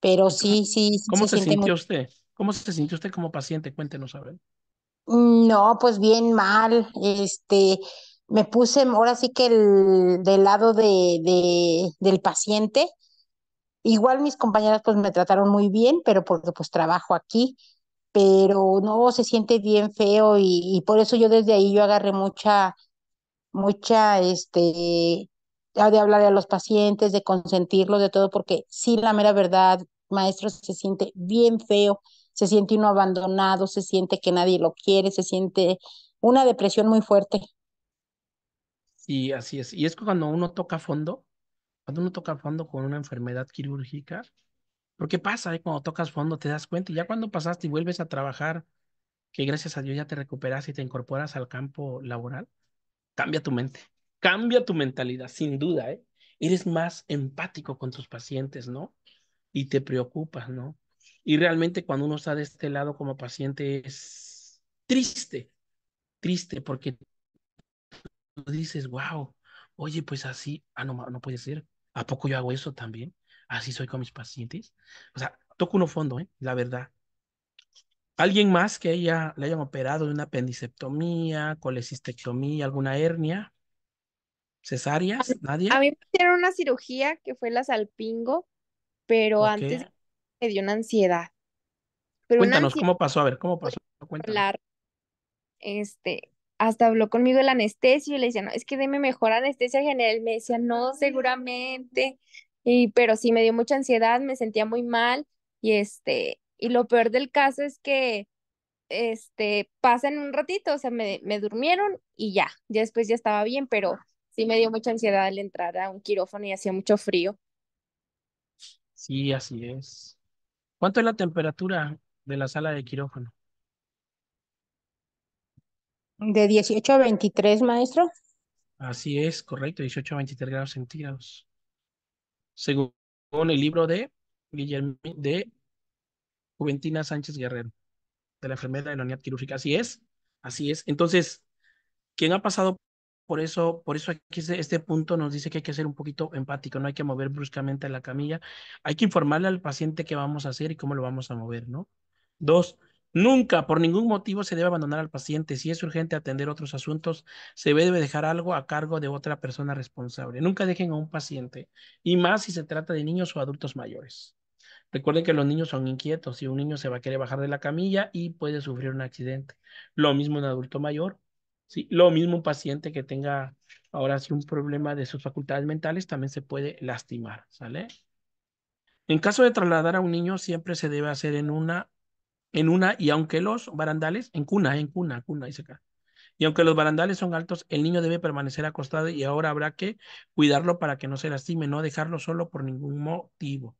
pero sí, sí. ¿Cómo se, sintió usted? ¿Cómo se sintió usted como paciente? Cuéntenos, a ver. Mm, no, pues bien mal, este, me puse ahora sí que el, del lado de, del paciente. Igual mis compañeras pues me trataron muy bien, pero porque pues trabajo aquí, pero no se siente bien feo y, por eso yo desde ahí yo agarré mucha, mucha, este, de hablarle a los pacientes, de consentirlos, de todo, porque sí, la mera verdad, maestro, se siente bien feo, se siente uno abandonado, se siente que nadie lo quiere, se siente una depresión muy fuerte. Y así es. Y es cuando uno toca fondo, cuando uno toca fondo con una enfermedad quirúrgica, porque pasa, eh? cuando tocas fondo te das cuenta, y ya cuando pasaste y vuelves a trabajar, que gracias a Dios ya te recuperas y te incorporas al campo laboral, cambia tu mente, cambia tu mentalidad, sin duda, ¿eh? Eres más empático con tus pacientes, ¿no? Y te preocupas, ¿no? Y realmente cuando uno está de este lado como paciente es triste, triste porque dices, wow, oye, pues así, ah, no, no puede ser. ¿A poco yo hago eso también? Así soy con mis pacientes. O sea, toco uno fondo, ¿eh? La verdad. Alguien más que ella le hayan operado de una apendiceptomía, colecistectomía, alguna hernia, cesáreas, nadie. A mí me hicieron una cirugía que fue la salpingo, pero antes me dio una ansiedad. Cuéntanos cómo pasó, a ver, cómo pasó. Cuéntanos. Este, hasta habló conmigo el anestesio y le decía, no, es que deme mejor anestesia general. Me decía, no, seguramente. Y, pero sí, me dio mucha ansiedad, me sentía muy mal. Y este, y lo peor del caso es que, este, pasan un ratito, o sea, me, durmieron y ya, ya después ya estaba bien, pero sí me dio mucha ansiedad al entrar a un quirófano y hacía mucho frío. Sí, así es. ¿Cuánto es la temperatura de la sala de quirófano? De 18 a 23, maestro. Así es, correcto, 18 a 23 grados centígrados. Según el libro de Guillermo, de Juventina Sánchez Guerrero, de la enfermedad de la unidad quirúrgica. Así es, así es. Entonces, ¿quién ha pasado por eso? Por eso aquí este, este punto nos dice que hay que ser un poquito empático, no hay que mover bruscamente la camilla. Hay que informarle al paciente qué vamos a hacer y cómo lo vamos a mover, ¿no? Dos, Nunca, por ningún motivo, se debe abandonar al paciente. Si es urgente atender otros asuntos, se debe dejar algo a cargo de otra persona responsable. Nunca dejen a un paciente, y más si se trata de niños o adultos mayores. Recuerden que los niños son inquietos si un niño se va a querer bajar de la camilla y puede sufrir un accidente. Lo mismo un adulto mayor, lo mismo un paciente que tenga ahora sí un problema de sus facultades mentales también se puede lastimar, ¿sale? En caso de trasladar a un niño, siempre se debe hacer en una en una, y aunque los barandales, en cuna, en cuna, cuna, dice acá. Y aunque los barandales son altos, el niño debe permanecer acostado y ahora habrá que cuidarlo para que no se lastime, no dejarlo solo por ningún motivo.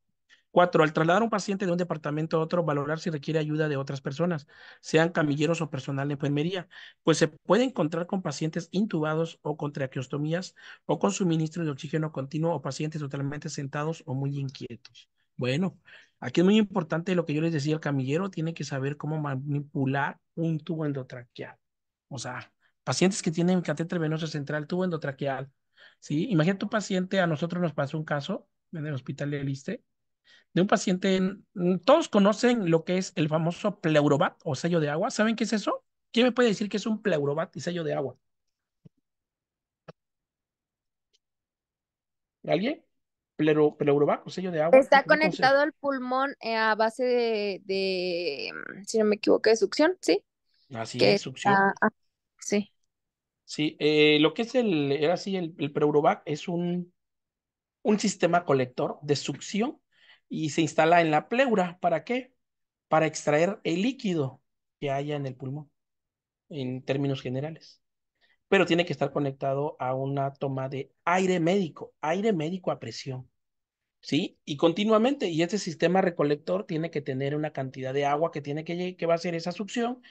Cuatro, al trasladar un paciente de un departamento a otro, valorar si requiere ayuda de otras personas, sean camilleros o personal de enfermería, pues se puede encontrar con pacientes intubados o con traqueostomías o con suministro de oxígeno continuo o pacientes totalmente sentados o muy inquietos. Bueno, Aquí es muy importante lo que yo les decía, el camillero tiene que saber cómo manipular un tubo endotraqueal. O sea, pacientes que tienen catéter venoso central, tubo endotraqueal, ¿sí? Imagínate un paciente, a nosotros nos pasó un caso en el hospital de Liste de un paciente, mm, todos conocen lo que es el famoso pleurobat o sello de agua, ¿saben qué es eso? ¿Quién me puede decir que es un pleurobat y sello de agua? ¿Alguien? ¿Pleurovac? ¿Un sello de agua. Está conectado al pulmón eh, a base de, mm, si no me equivoco, de succión, ¿sí? Así es, succión. Ah, sí. Sí, eh, lo que es el, era así, el, el pleurovac es un, un sistema colector de succión y se instala en la pleura. ¿Para qué? Para extraer el líquido que haya en el pulmón, en términos generales pero tiene que estar conectado a una toma de aire médico, aire médico a presión. ¿Sí? Y continuamente, y este sistema recolector tiene que tener una cantidad de agua que tiene que, que va a hacer esa succión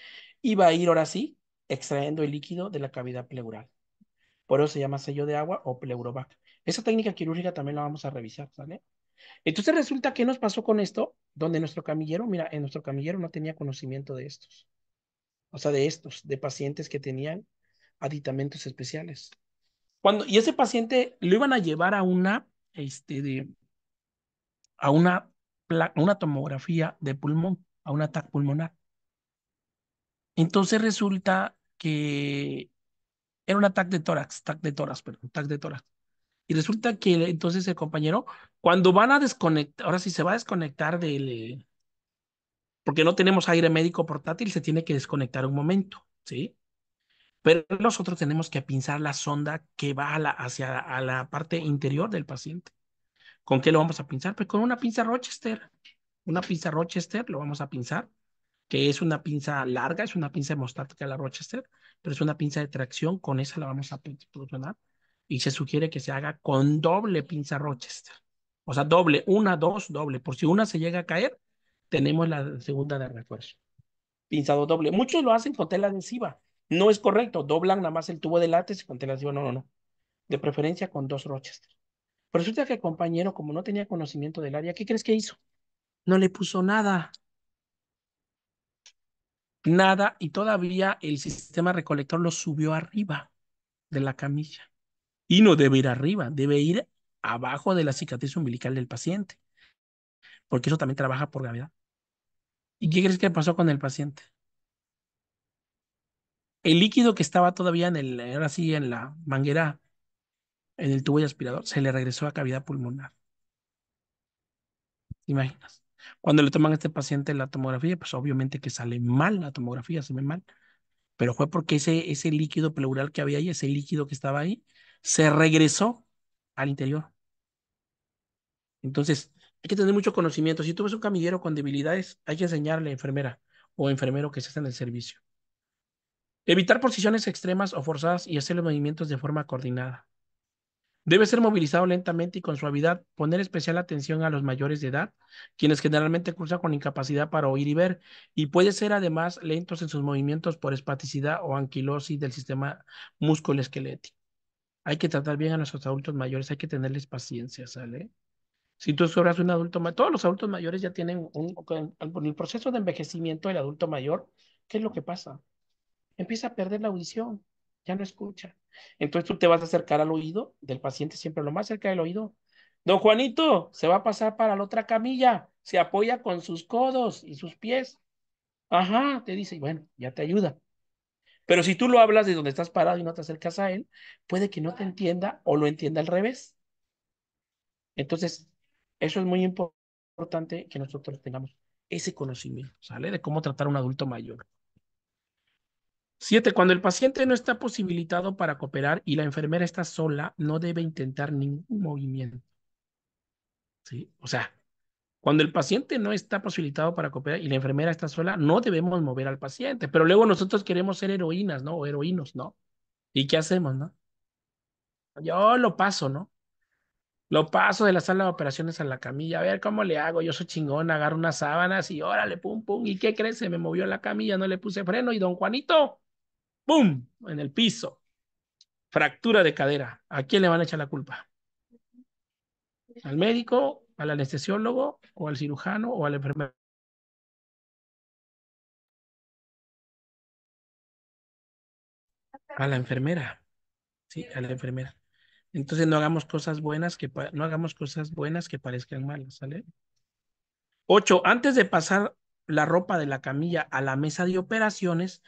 y va a ir ahora sí extrayendo el líquido de la cavidad pleural. Por eso se llama sello de agua o pleurovac. Esa técnica quirúrgica también la vamos a revisar, ¿sale? Entonces resulta que nos pasó con esto, donde nuestro camillero, mira, en nuestro camillero no tenía conocimiento de estos. O sea, de estos, de pacientes que tenían aditamentos especiales. Cuando, y ese paciente lo iban a llevar a una, este, a una, una tomografía de pulmón, a un ataque pulmonar. Entonces resulta que era un ataque de tórax, ataque de tórax, perdón, ataque de tórax. Y resulta que entonces el compañero, cuando van a desconectar, ahora sí se va a desconectar del, porque no tenemos aire médico portátil, se tiene que desconectar un momento, ¿sí? Pero nosotros tenemos que pinzar la sonda que va hacia a la parte interior del paciente. ¿Con qué lo vamos a pinzar? Pues con una pinza Rochester. Una pinza Rochester lo vamos a pinzar, que es una pinza larga, es una pinza hemostática la Rochester, pero es una pinza de tracción, con esa la vamos a posicionar. Y se sugiere que se haga con doble pinza Rochester. O sea, doble, una, dos, doble. Por si una se llega a caer, tenemos la segunda de refuerzo. Pinzado doble. Muchos lo hacen con tela adhesiva. No es correcto, doblan nada más el tubo de látex y digo, no, no, no. De preferencia con dos Rochester. resulta que el compañero, como no tenía conocimiento del área, ¿qué crees que hizo? No le puso nada. Nada, y todavía el sistema recolector lo subió arriba de la camilla. Y no debe ir arriba, debe ir abajo de la cicatriz umbilical del paciente, porque eso también trabaja por gravedad. ¿Y qué crees que pasó con el paciente? el líquido que estaba todavía en el, en la manguera, en el tubo de aspirador, se le regresó a cavidad pulmonar. ¿Te imaginas? Cuando le toman a este paciente la tomografía, pues obviamente que sale mal la tomografía, se ve mal. Pero fue porque ese, ese líquido pleural que había ahí, ese líquido que estaba ahí, se regresó al interior. Entonces, hay que tener mucho conocimiento. Si tú ves un camillero con debilidades, hay que enseñarle a enfermera o enfermero que se hace en el servicio. Evitar posiciones extremas o forzadas y hacer los movimientos de forma coordinada. Debe ser movilizado lentamente y con suavidad, poner especial atención a los mayores de edad, quienes generalmente cursan con incapacidad para oír y ver, y puede ser además lentos en sus movimientos por espaticidad o anquilosis del sistema musculoesquelético. Hay que tratar bien a nuestros adultos mayores, hay que tenerles paciencia, ¿sale? Si tú sobras un adulto mayor, todos los adultos mayores ya tienen un, el proceso de envejecimiento del adulto mayor, ¿qué es lo que pasa? empieza a perder la audición, ya no escucha. Entonces tú te vas a acercar al oído del paciente, siempre lo más cerca del oído. Don Juanito se va a pasar para la otra camilla, se apoya con sus codos y sus pies. Ajá, te dice, y bueno, ya te ayuda. Pero si tú lo hablas de donde estás parado y no te acercas a él, puede que no te entienda o lo entienda al revés. Entonces, eso es muy importante que nosotros tengamos ese conocimiento, ¿sale? De cómo tratar a un adulto mayor. Siete, cuando el paciente no está posibilitado para cooperar y la enfermera está sola, no debe intentar ningún movimiento. ¿Sí? O sea, cuando el paciente no está posibilitado para cooperar y la enfermera está sola, no debemos mover al paciente. Pero luego nosotros queremos ser heroínas, ¿no? O heroínos, ¿no? ¿Y qué hacemos, no? Yo lo paso, ¿no? Lo paso de la sala de operaciones a la camilla, a ver cómo le hago. Yo soy chingón, agarro unas sábanas y órale, pum, pum. ¿Y qué crees? Se me movió la camilla, no le puse freno. Y don Juanito, Pum En el piso. Fractura de cadera. ¿A quién le van a echar la culpa? ¿Al médico? ¿Al anestesiólogo? ¿O al cirujano? ¿O al enfermero? A la enfermera. Sí, a la enfermera. Entonces no hagamos cosas buenas que no hagamos cosas buenas que parezcan malas, ¿sale? Ocho, antes de pasar la ropa de la camilla a la mesa de operaciones,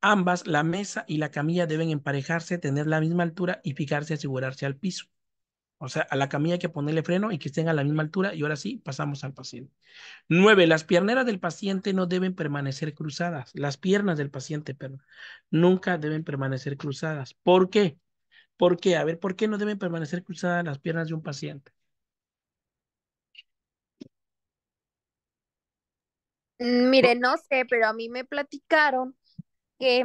Ambas, la mesa y la camilla deben emparejarse, tener la misma altura y fijarse, asegurarse al piso. O sea, a la camilla hay que ponerle freno y que estén a la misma altura y ahora sí pasamos al paciente. Nueve, las pierneras del paciente no deben permanecer cruzadas. Las piernas del paciente, pero nunca deben permanecer cruzadas. ¿Por qué? ¿Por qué? A ver, ¿por qué no deben permanecer cruzadas las piernas de un paciente? Mm, mire, no sé, pero a mí me platicaron que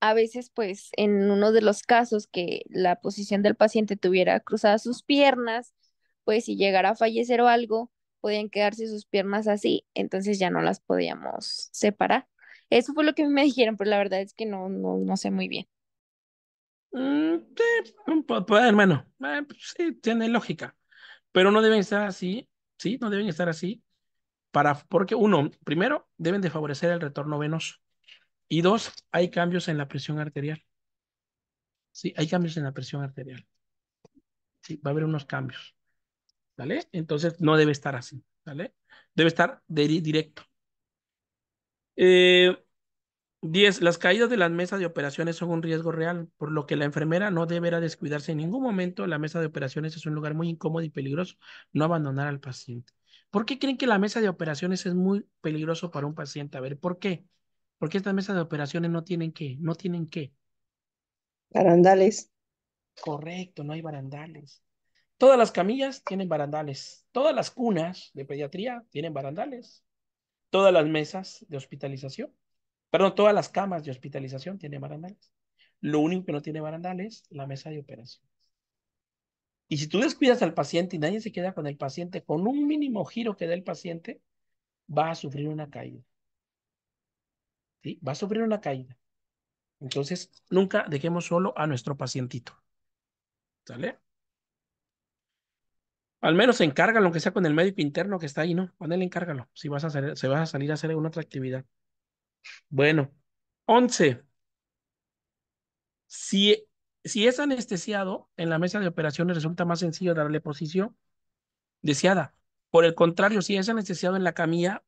a veces, pues, en uno de los casos que la posición del paciente tuviera cruzadas sus piernas, pues si llegara a fallecer o algo, podían quedarse sus piernas así, entonces ya no las podíamos separar. Eso fue lo que me dijeron, pero la verdad es que no, no, sé muy bien. Mm, sí, pues, hermano, ah, pues, sí, tiene lógica, pero no deben estar así, sí, no deben estar así, para, porque uno, primero, deben de favorecer el retorno venoso. Y dos, hay cambios en la presión arterial. Sí, hay cambios en la presión arterial. Sí, va a haber unos cambios. ¿Vale? Entonces no debe estar así. ¿Vale? Debe estar de directo. 10. Eh, las caídas de las mesas de operaciones son un riesgo real, por lo que la enfermera no deberá descuidarse en ningún momento. La mesa de operaciones es un lugar muy incómodo y peligroso. No abandonar al paciente. ¿Por qué creen que la mesa de operaciones es muy peligroso para un paciente? A ver, ¿por qué? Porque estas mesas de operaciones no tienen qué, no tienen qué. Barandales. Correcto, no hay barandales. Todas las camillas tienen barandales. Todas las cunas de pediatría tienen barandales. Todas las mesas de hospitalización, perdón, todas las camas de hospitalización tienen barandales. Lo único que no tiene barandales es la mesa de operaciones. Y si tú descuidas al paciente y nadie se queda con el paciente, con un mínimo giro que dé el paciente, va a sufrir una caída va a sufrir una caída. Entonces, nunca dejemos solo a nuestro pacientito. ¿Sale? Al menos encárgalo, aunque sea con el médico interno que está ahí, ¿no? Ponle encárgalo, si vas a, hacer, a salir a hacer alguna otra actividad. Bueno, Once. Si, si es anestesiado, en la mesa de operaciones resulta más sencillo darle posición deseada. Por el contrario, si es anestesiado en la camilla,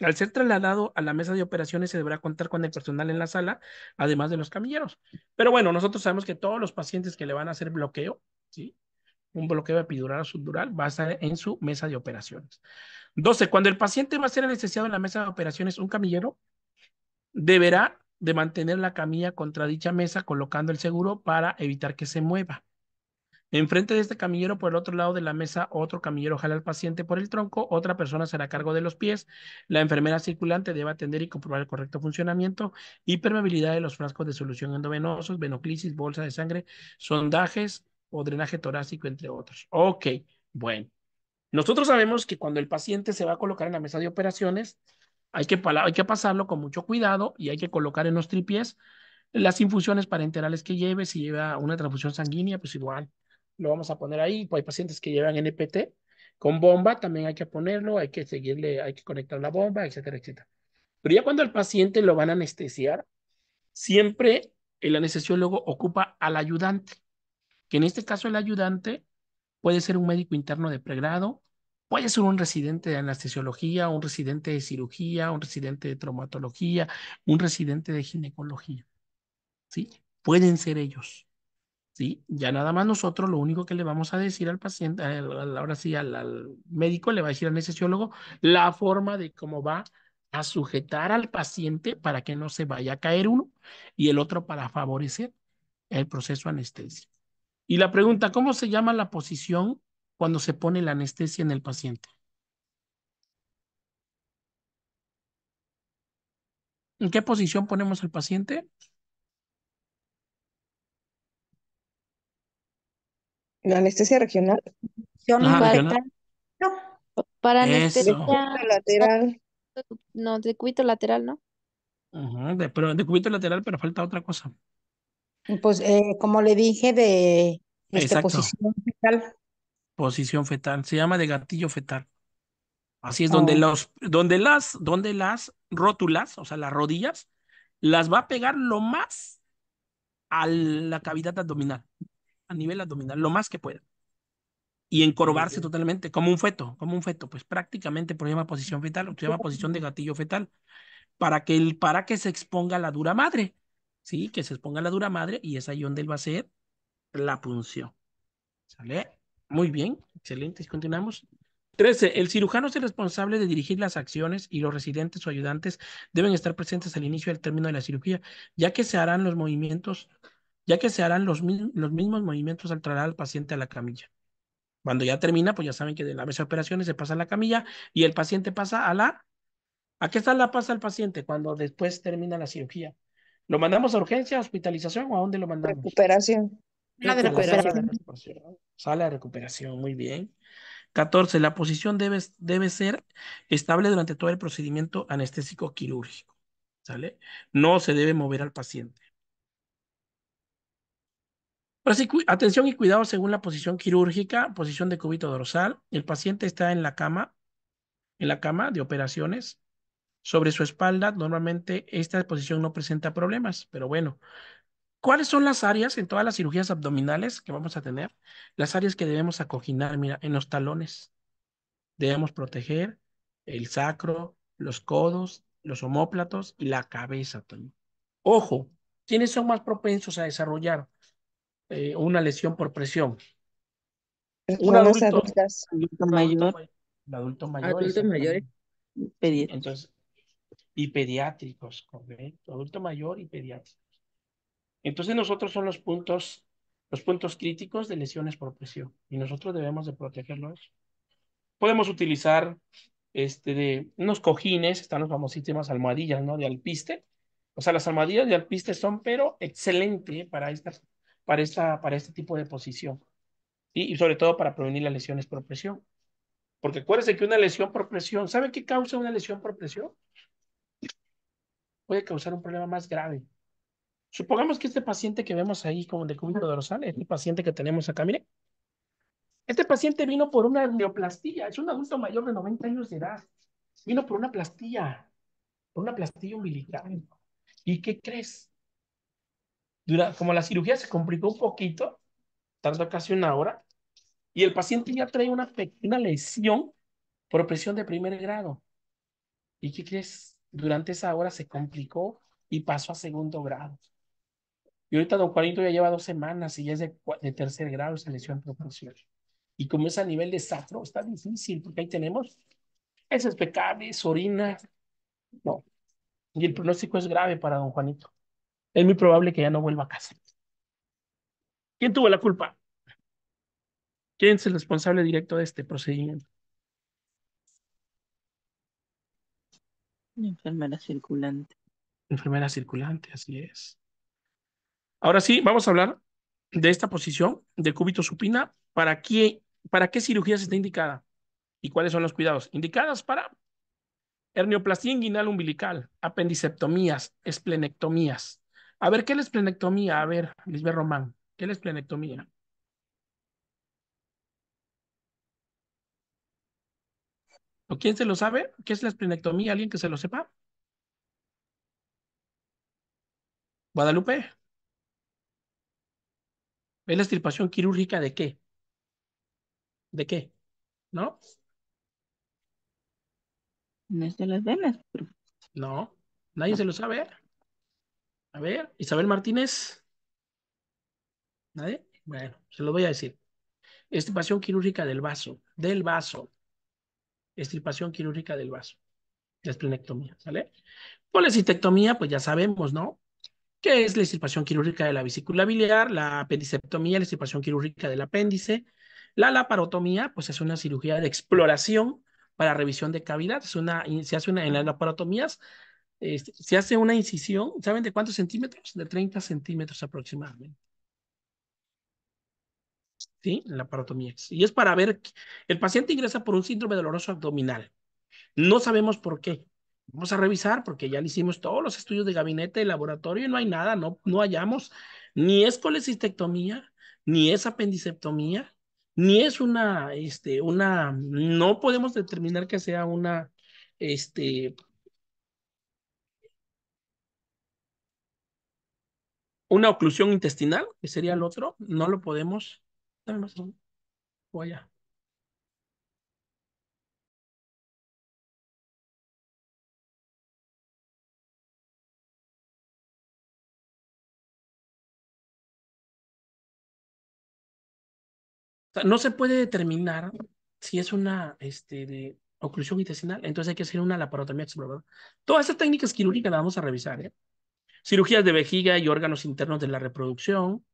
al ser trasladado a la mesa de operaciones se deberá contar con el personal en la sala, además de los camilleros. Pero bueno, nosotros sabemos que todos los pacientes que le van a hacer bloqueo, ¿sí? un bloqueo epidural o subdural va a estar en su mesa de operaciones. 12. Cuando el paciente va a ser anestesiado en la mesa de operaciones, un camillero deberá de mantener la camilla contra dicha mesa colocando el seguro para evitar que se mueva. Enfrente de este camillero, por el otro lado de la mesa, otro camillero jala al paciente por el tronco, otra persona será cargo de los pies, la enfermera circulante debe atender y comprobar el correcto funcionamiento y permeabilidad de los frascos de solución endovenosos, venoclisis, bolsa de sangre, sondajes o drenaje torácico, entre otros. Ok, bueno. Nosotros sabemos que cuando el paciente se va a colocar en la mesa de operaciones, hay que, hay que pasarlo con mucho cuidado y hay que colocar en los tripies las infusiones parenterales que lleve, si lleva una transfusión sanguínea, pues igual lo vamos a poner ahí, pues, hay pacientes que llevan NPT, con bomba también hay que ponerlo, hay que seguirle, hay que conectar la bomba, etcétera, etcétera. Pero ya cuando el paciente lo van a anestesiar, siempre el anestesiólogo ocupa al ayudante, que en este caso el ayudante puede ser un médico interno de pregrado, puede ser un residente de anestesiología, un residente de cirugía, un residente de traumatología, un residente de ginecología. ¿Sí? Pueden ser ellos. ¿sí? Ya nada más nosotros lo único que le vamos a decir al paciente, ahora sí, al, médico, le va a decir al anestesiólogo la forma de cómo va a sujetar al paciente para que no se vaya a caer uno y el otro para favorecer el proceso anestesia. Y la pregunta, ¿cómo se llama la posición cuando se pone la anestesia en el paciente? ¿En qué posición ponemos al paciente? anestesia regional. no, para, anestesia lateral. No, de cubito lateral, ¿no? pero lateral, pero falta otra cosa. Pues eh, como le dije, de este, posición fetal. Posición fetal, se llama de gatillo fetal. Así es, donde oh. los, donde las, donde las rótulas, o sea, las rodillas, las va a pegar lo más a la cavidad abdominal a nivel abdominal, lo más que pueda, Y encorvarse totalmente, como un feto, como un feto, pues prácticamente por llama posición fetal, se llama posición de gatillo fetal, para que, el, para que se exponga la dura madre, ¿sí? Que se exponga la dura madre y es ahí donde él va a hacer la punción. ¿Sale? Muy bien, excelente, continuamos. 13. El cirujano es el responsable de dirigir las acciones y los residentes o ayudantes deben estar presentes al inicio del término de la cirugía, ya que se harán los movimientos ya que se harán los, los mismos movimientos al traer al paciente a la camilla. Cuando ya termina, pues ya saben que de la mesa de operaciones se pasa a la camilla y el paciente pasa a la... ¿A qué sala pasa el paciente cuando después termina la cirugía? ¿Lo mandamos a urgencia, hospitalización o a dónde lo mandamos? Recuperación. La de recuperación. Sala de recuperación, muy bien. 14. La posición debe, debe ser estable durante todo el procedimiento anestésico quirúrgico. ¿Sale? No se debe mover al paciente. Ahora sí, atención y cuidado según la posición quirúrgica, posición de cubito dorsal. El paciente está en la cama, en la cama de operaciones. Sobre su espalda, normalmente esta posición no presenta problemas, pero bueno. ¿Cuáles son las áreas en todas las cirugías abdominales que vamos a tener? Las áreas que debemos acoginar, mira, en los talones. Debemos proteger el sacro, los codos, los homóplatos y la cabeza también. Ojo, ¿quiénes son más propensos a desarrollar eh, una lesión por presión. Una adulto, adultas, adulto, mayor, Adultos mayores. Entonces, y pediátricos, correcto. Adulto mayor y pediátricos. Entonces nosotros son los puntos, los puntos críticos de lesiones por presión y nosotros debemos de protegerlos. Podemos utilizar este de unos cojines, están los famosísimas almohadillas, ¿no? De alpiste. O sea, las almohadillas de alpiste son, pero excelente para estas para, esta, para este tipo de posición. Y sobre todo para prevenir las lesiones por presión. Porque acuérdense que una lesión por presión, ¿saben qué causa una lesión por presión? Puede causar un problema más grave. Supongamos que este paciente que vemos ahí como con de dorsal, este paciente que tenemos acá, mire, este paciente vino por una neoplastía, es un adulto mayor de 90 años de edad, vino por una plastilla, por una plastilla umbilical. ¿Y qué crees? como la cirugía se complicó un poquito, tardó casi una hora, y el paciente ya trae una pequeña lesión por presión de primer grado. ¿Y qué crees? Durante esa hora se complicó y pasó a segundo grado. Y ahorita don Juanito ya lleva dos semanas y ya es de, tercer grado esa lesión presión, Y como es a nivel de sacro, está difícil porque ahí tenemos es orinas, No. Y el pronóstico es grave para don Juanito es muy probable que ya no vuelva a casa. ¿Quién tuvo la culpa? ¿Quién es el responsable directo de este procedimiento? Enfermera circulante. Enfermera circulante, así es. Ahora sí, vamos a hablar de esta posición de cúbito supina. ¿Para qué, para qué cirugías está indicada? ¿Y cuáles son los cuidados? Indicadas para hernioplastia inguinal umbilical, apendiceptomías, esplenectomías, a ver, ¿qué es la esplenectomía? A ver, Lisbeth Román, ¿qué es la esplenectomía? ¿O quién se lo sabe? ¿Qué es la esplenectomía? ¿Alguien que se lo sepa? Guadalupe. ¿Es la extirpación quirúrgica de qué? ¿De qué? ¿No? No es de las venas. No, nadie se lo sabe. A ver, Isabel Martínez. ¿Nadie? Bueno, se lo voy a decir. Estirpación quirúrgica del vaso, del vaso. Estirpación quirúrgica del vaso. La esplenectomía, ¿sale? Policitectomía, pues ya sabemos, ¿no? ¿Qué es la estirpación quirúrgica de la vesícula biliar? La apendicectomía, la estirpación quirúrgica del apéndice. La laparotomía, pues es una cirugía de exploración para revisión de cavidad. Es una, se hace en las laparotomías este, se hace una incisión, ¿saben de cuántos centímetros? De 30 centímetros aproximadamente. ¿Sí? La parotomía. Y es para ver, el paciente ingresa por un síndrome doloroso abdominal. No sabemos por qué. Vamos a revisar porque ya le hicimos todos los estudios de gabinete, de laboratorio y no hay nada, no, no hallamos. Ni es colecistectomía, ni es apendiceptomía, ni es una, este, una, no podemos determinar que sea una, este, una oclusión intestinal, que sería el otro, no lo podemos. Dame más allá. no se puede determinar si es una este, de oclusión intestinal, entonces hay que hacer una laparotomía exploradora Todas estas técnicas quirúrgicas las vamos a revisar, ¿eh? Cirugías de vejiga y órganos internos de la reproducción.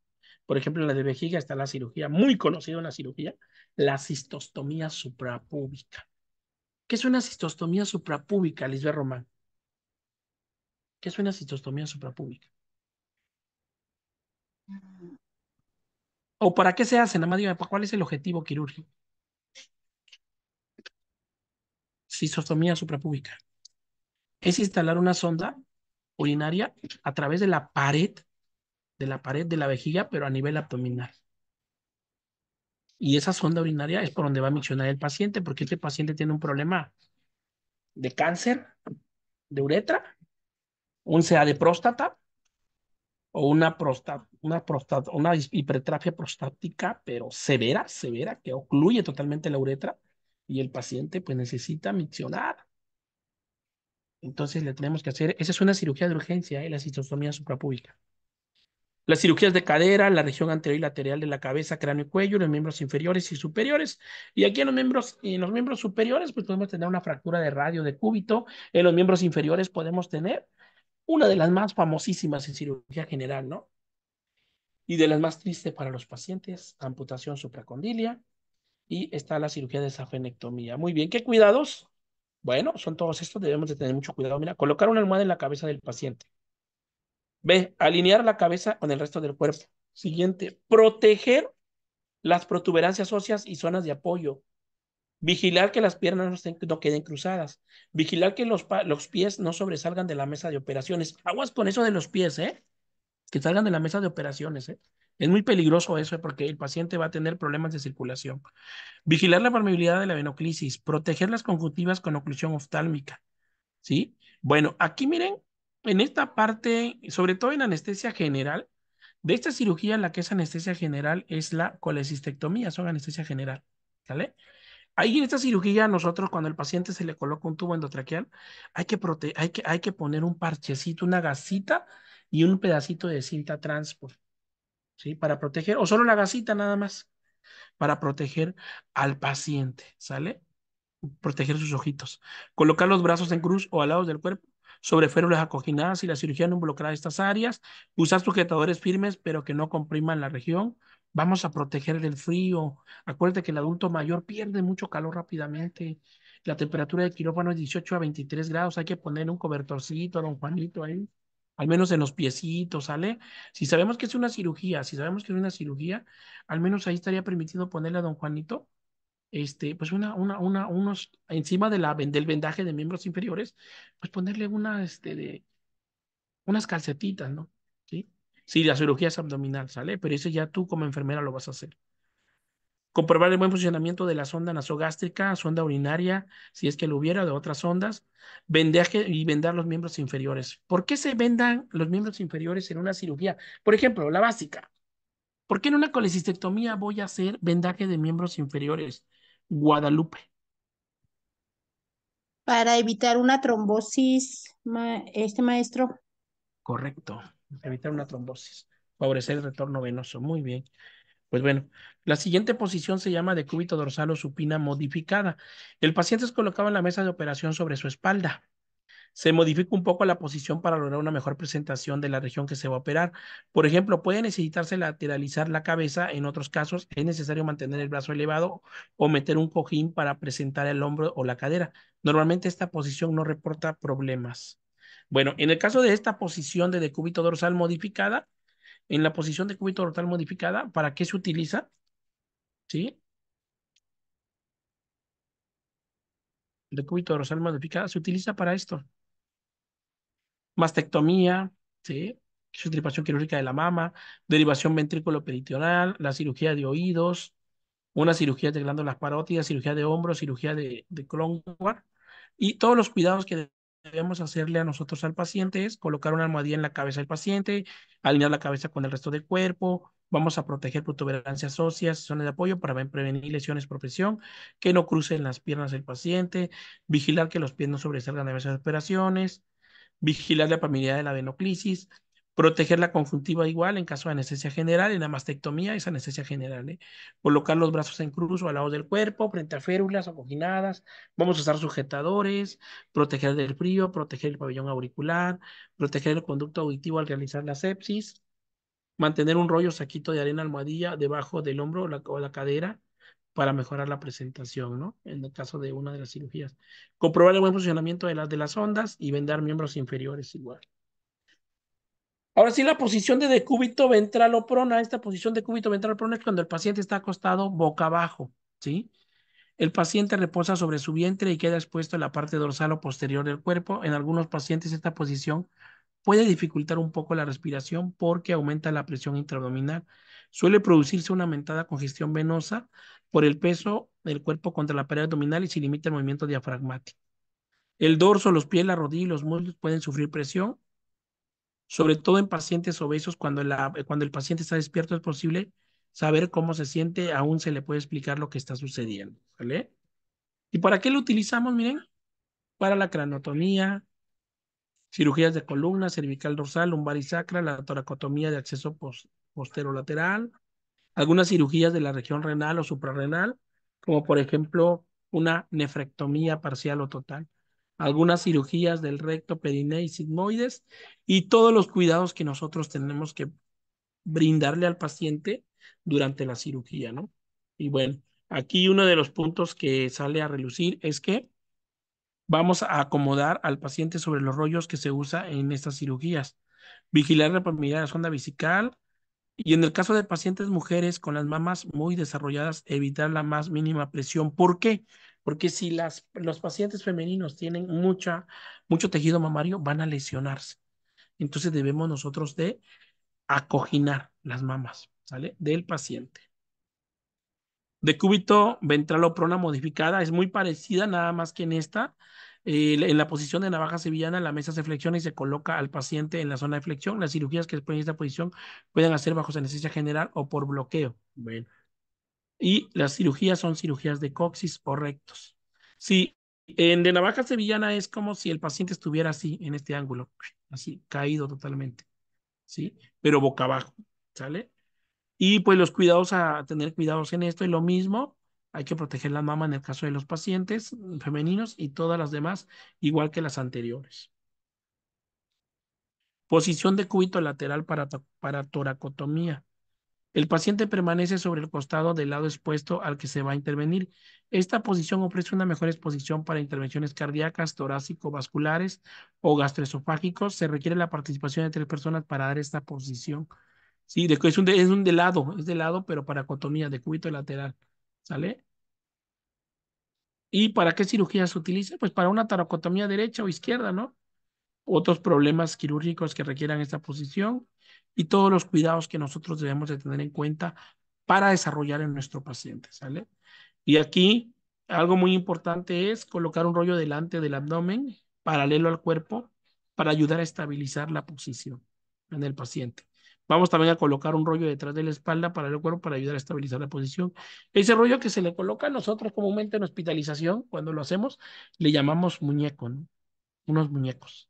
Por ejemplo, en la de vejiga está la cirugía, muy conocida en la cirugía, la cistostomía suprapúbica. ¿Qué es una cistostomía suprapúbica, Lisbeth Román? ¿Qué es una cistostomía suprapúbica? ¿O para qué se hace? Nada más ¿cuál es el objetivo quirúrgico? Cistostomía suprapúbica. Es instalar una sonda urinaria a través de la pared, de la pared de la vejiga, pero a nivel abdominal. Y esa sonda urinaria es por donde va a miccionar el paciente, porque este paciente tiene un problema de cáncer, de uretra, un sea de próstata, o una, próstata una, próstata una hipertrafia prostática, pero severa, severa, que ocluye totalmente la uretra, y el paciente pues necesita miccionar entonces le tenemos que hacer, esa es una cirugía de urgencia, ¿eh? la cistostomía suprapúbica. Las cirugías de cadera, la región anterior y lateral de la cabeza, cráneo y cuello, los miembros inferiores y superiores. Y aquí en los miembros, en los miembros superiores, pues podemos tener una fractura de radio de cúbito. En los miembros inferiores podemos tener una de las más famosísimas en cirugía general, ¿no? Y de las más tristes para los pacientes, amputación supracondilia. Y está la cirugía de safenectomía. Muy bien, ¿qué cuidados? Bueno, son todos estos, debemos de tener mucho cuidado. Mira, colocar una almohada en la cabeza del paciente. Ve, alinear la cabeza con el resto del cuerpo. Siguiente, proteger las protuberancias óseas y zonas de apoyo. Vigilar que las piernas no, queden cruzadas. Vigilar que los, los pies no sobresalgan de la mesa de operaciones. Aguas con eso de los pies, ¿eh? Que salgan de la mesa de operaciones, ¿eh? Es muy peligroso eso eh, porque el paciente va a tener problemas de circulación. Vigilar la permeabilidad de la venoclisis, proteger las conjuntivas con oclusión oftálmica. ¿Sí? Bueno, aquí miren, en esta parte, sobre todo en anestesia general, de esta cirugía la que es anestesia general es la colecistectomía, son anestesia general. ¿Sale? Ahí en esta cirugía, nosotros cuando el paciente se le coloca un tubo endotraqueal, hay que, hay que, hay que poner un parchecito, una gasita y un pedacito de cinta transport. ¿sí? Para proteger, o solo la gasita nada más, para proteger al paciente, ¿sale? Proteger sus ojitos. Colocar los brazos en cruz o al lado del cuerpo sobre férulas acoginadas y la cirugía no involucra estas áreas. Usar sujetadores firmes pero que no compriman la región. Vamos a proteger del frío. Acuérdate que el adulto mayor pierde mucho calor rápidamente. La temperatura del quirófano es 18 a 23 grados. Hay que poner un cobertorcito, don Juanito, ahí al menos en los piecitos, ¿sale? Si sabemos que es una cirugía, si sabemos que es una cirugía, al menos ahí estaría permitido ponerle a don Juanito, este, pues una, una, unos, encima de la, del vendaje de miembros inferiores, pues ponerle una, este, de, unas calcetitas, ¿no? Sí, sí la cirugía es abdominal, ¿sale? Pero eso ya tú como enfermera lo vas a hacer comprobar el buen funcionamiento de la sonda nasogástrica, sonda urinaria, si es que lo hubiera, de otras ondas, vendaje y vendar los miembros inferiores. ¿Por qué se vendan los miembros inferiores en una cirugía? Por ejemplo, la básica. ¿Por qué en una colecistectomía voy a hacer vendaje de miembros inferiores? Guadalupe. Para evitar una trombosis, este maestro. Correcto, evitar una trombosis, favorecer el retorno venoso. Muy bien. Pues bueno, la siguiente posición se llama decúbito dorsal o supina modificada. El paciente es colocado en la mesa de operación sobre su espalda. Se modifica un poco la posición para lograr una mejor presentación de la región que se va a operar. Por ejemplo, puede necesitarse lateralizar la cabeza. En otros casos, es necesario mantener el brazo elevado o meter un cojín para presentar el hombro o la cadera. Normalmente esta posición no reporta problemas. Bueno, en el caso de esta posición de decúbito dorsal modificada, en la posición de cúbito dorsal modificada, ¿para qué se utiliza? ¿Sí? De cúbito dorsal modificada se utiliza para esto. Mastectomía, ¿sí? Extirpación quirúrgica de la mama, derivación ventrículo peritonal, la cirugía de oídos, una cirugía de glándulas parótidas, cirugía de hombros, cirugía de, de y todos los cuidados que debemos hacerle a nosotros al paciente es colocar una almohadilla en la cabeza del paciente, alinear la cabeza con el resto del cuerpo, vamos a proteger protuberancias óseas, zonas de apoyo para prevenir lesiones por presión, que no crucen las piernas del paciente, vigilar que los pies no sobresalgan de las operaciones, vigilar la familia de la venoclisis, Proteger la conjuntiva igual en caso de anestesia general, en la mastectomía es anestesia general. ¿eh? Colocar los brazos en cruz o al lado del cuerpo, frente a férulas o cojinadas. Vamos a usar sujetadores, proteger del frío, proteger el pabellón auricular, proteger el conducto auditivo al realizar la sepsis. Mantener un rollo saquito de arena almohadilla debajo del hombro o la, cadera para mejorar la presentación, ¿no? En el caso de una de las cirugías. Comprobar el buen funcionamiento de las, de las ondas y vendar miembros inferiores igual. Ahora sí, la posición de decúbito ventral o prona, esta posición de decúbito prona es cuando el paciente está acostado boca abajo, ¿sí? El paciente reposa sobre su vientre y queda expuesto en la parte dorsal o posterior del cuerpo. En algunos pacientes esta posición puede dificultar un poco la respiración porque aumenta la presión intraabdominal. Suele producirse una aumentada congestión venosa por el peso del cuerpo contra la pared abdominal y se limita el movimiento diafragmático. El dorso, los pies, la rodilla y los muslos pueden sufrir presión sobre todo en pacientes obesos, cuando, eh, cuando el paciente está despierto es posible saber cómo se siente, aún se le puede explicar lo que está sucediendo, ¿vale? ¿Y para qué lo utilizamos, miren? Para la cranotomía, cirugías de columna, cervical dorsal, lumbar y sacra, la toracotomía de acceso posterolateral, algunas cirugías de la región renal o suprarrenal, como por ejemplo una nefrectomía parcial o total algunas cirugías del recto, perine y sigmoides y todos los cuidados que nosotros tenemos que brindarle al paciente durante la cirugía, ¿no? Y bueno, aquí uno de los puntos que sale a relucir es que vamos a acomodar al paciente sobre los rollos que se usa en estas cirugías, vigilar la mirar la sonda vesical y en el caso de pacientes mujeres con las mamas muy desarrolladas, evitar la más mínima presión. ¿Por qué? porque si las, los pacientes femeninos tienen mucha, mucho tejido mamario, van a lesionarse. Entonces debemos nosotros de acoginar las mamas, ¿sale? Del paciente. De ventral o prona modificada es muy parecida nada más que en esta. Eh, en la posición de navaja sevillana, la mesa se flexiona y se coloca al paciente en la zona de flexión. Las cirugías que se en esta posición pueden hacer bajo anestesia general o por bloqueo. Bueno y las cirugías son cirugías de coxis o rectos. Sí, en de navaja sevillana es como si el paciente estuviera así, en este ángulo, así, caído totalmente, ¿sí? Pero boca abajo, ¿sale? Y pues los cuidados a tener cuidados en esto y lo mismo, hay que proteger la mama en el caso de los pacientes femeninos y todas las demás, igual que las anteriores. Posición de cúbito lateral para, para toracotomía. El paciente permanece sobre el costado del lado expuesto al que se va a intervenir. Esta posición ofrece una mejor exposición para intervenciones cardíacas, torácico-vasculares o gastroesofágicos. Se requiere la participación de tres personas para dar esta posición. Sí, es, un de, es un lado, es de lado, pero para acotomía, de cúbito lateral. ¿Sale? ¿Y para qué cirugía se utiliza? Pues para una taracotomía derecha o izquierda, ¿no? Otros problemas quirúrgicos que requieran esta posición, y todos los cuidados que nosotros debemos de tener en cuenta para desarrollar en nuestro paciente, ¿sale? Y aquí algo muy importante es colocar un rollo delante del abdomen, paralelo al cuerpo, para ayudar a estabilizar la posición en el paciente. Vamos también a colocar un rollo detrás de la espalda para el cuerpo para ayudar a estabilizar la posición. Ese rollo que se le coloca a nosotros comúnmente en hospitalización, cuando lo hacemos, le llamamos muñeco, unos muñecos.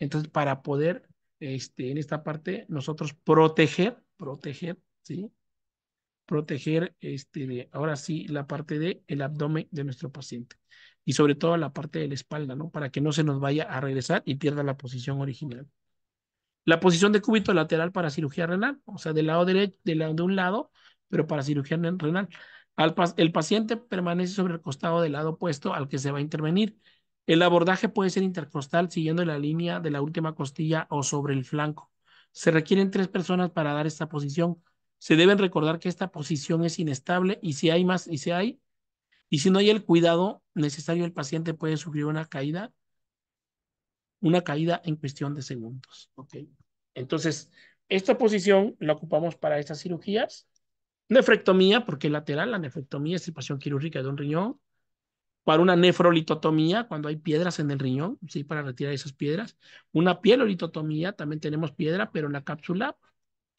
Entonces, para poder este, en esta parte, nosotros proteger, proteger, ¿sí? Proteger, este, ahora sí, la parte del el abdomen de nuestro paciente y sobre todo la parte de la espalda, ¿no? Para que no se nos vaya a regresar y pierda la posición original. La posición de cúbito lateral para cirugía renal, o sea, del lado derecho, de, un lado, pero para cirugía renal. el paciente permanece sobre el costado del lado opuesto al que se va a intervenir el abordaje puede ser intercostal siguiendo la línea de la última costilla o sobre el flanco. Se requieren tres personas para dar esta posición. Se deben recordar que esta posición es inestable y si hay más y si hay y si no hay el cuidado necesario el paciente puede sufrir una caída una caída en cuestión de segundos, Entonces, esta posición la ocupamos para estas cirugías. Nefrectomía, porque lateral, la nefrectomía es situación quirúrgica de un riñón para una nefrolitotomía, cuando hay piedras en el riñón, ¿sí? para retirar esas piedras. Una pielolitotomía, también tenemos piedra, pero en la cápsula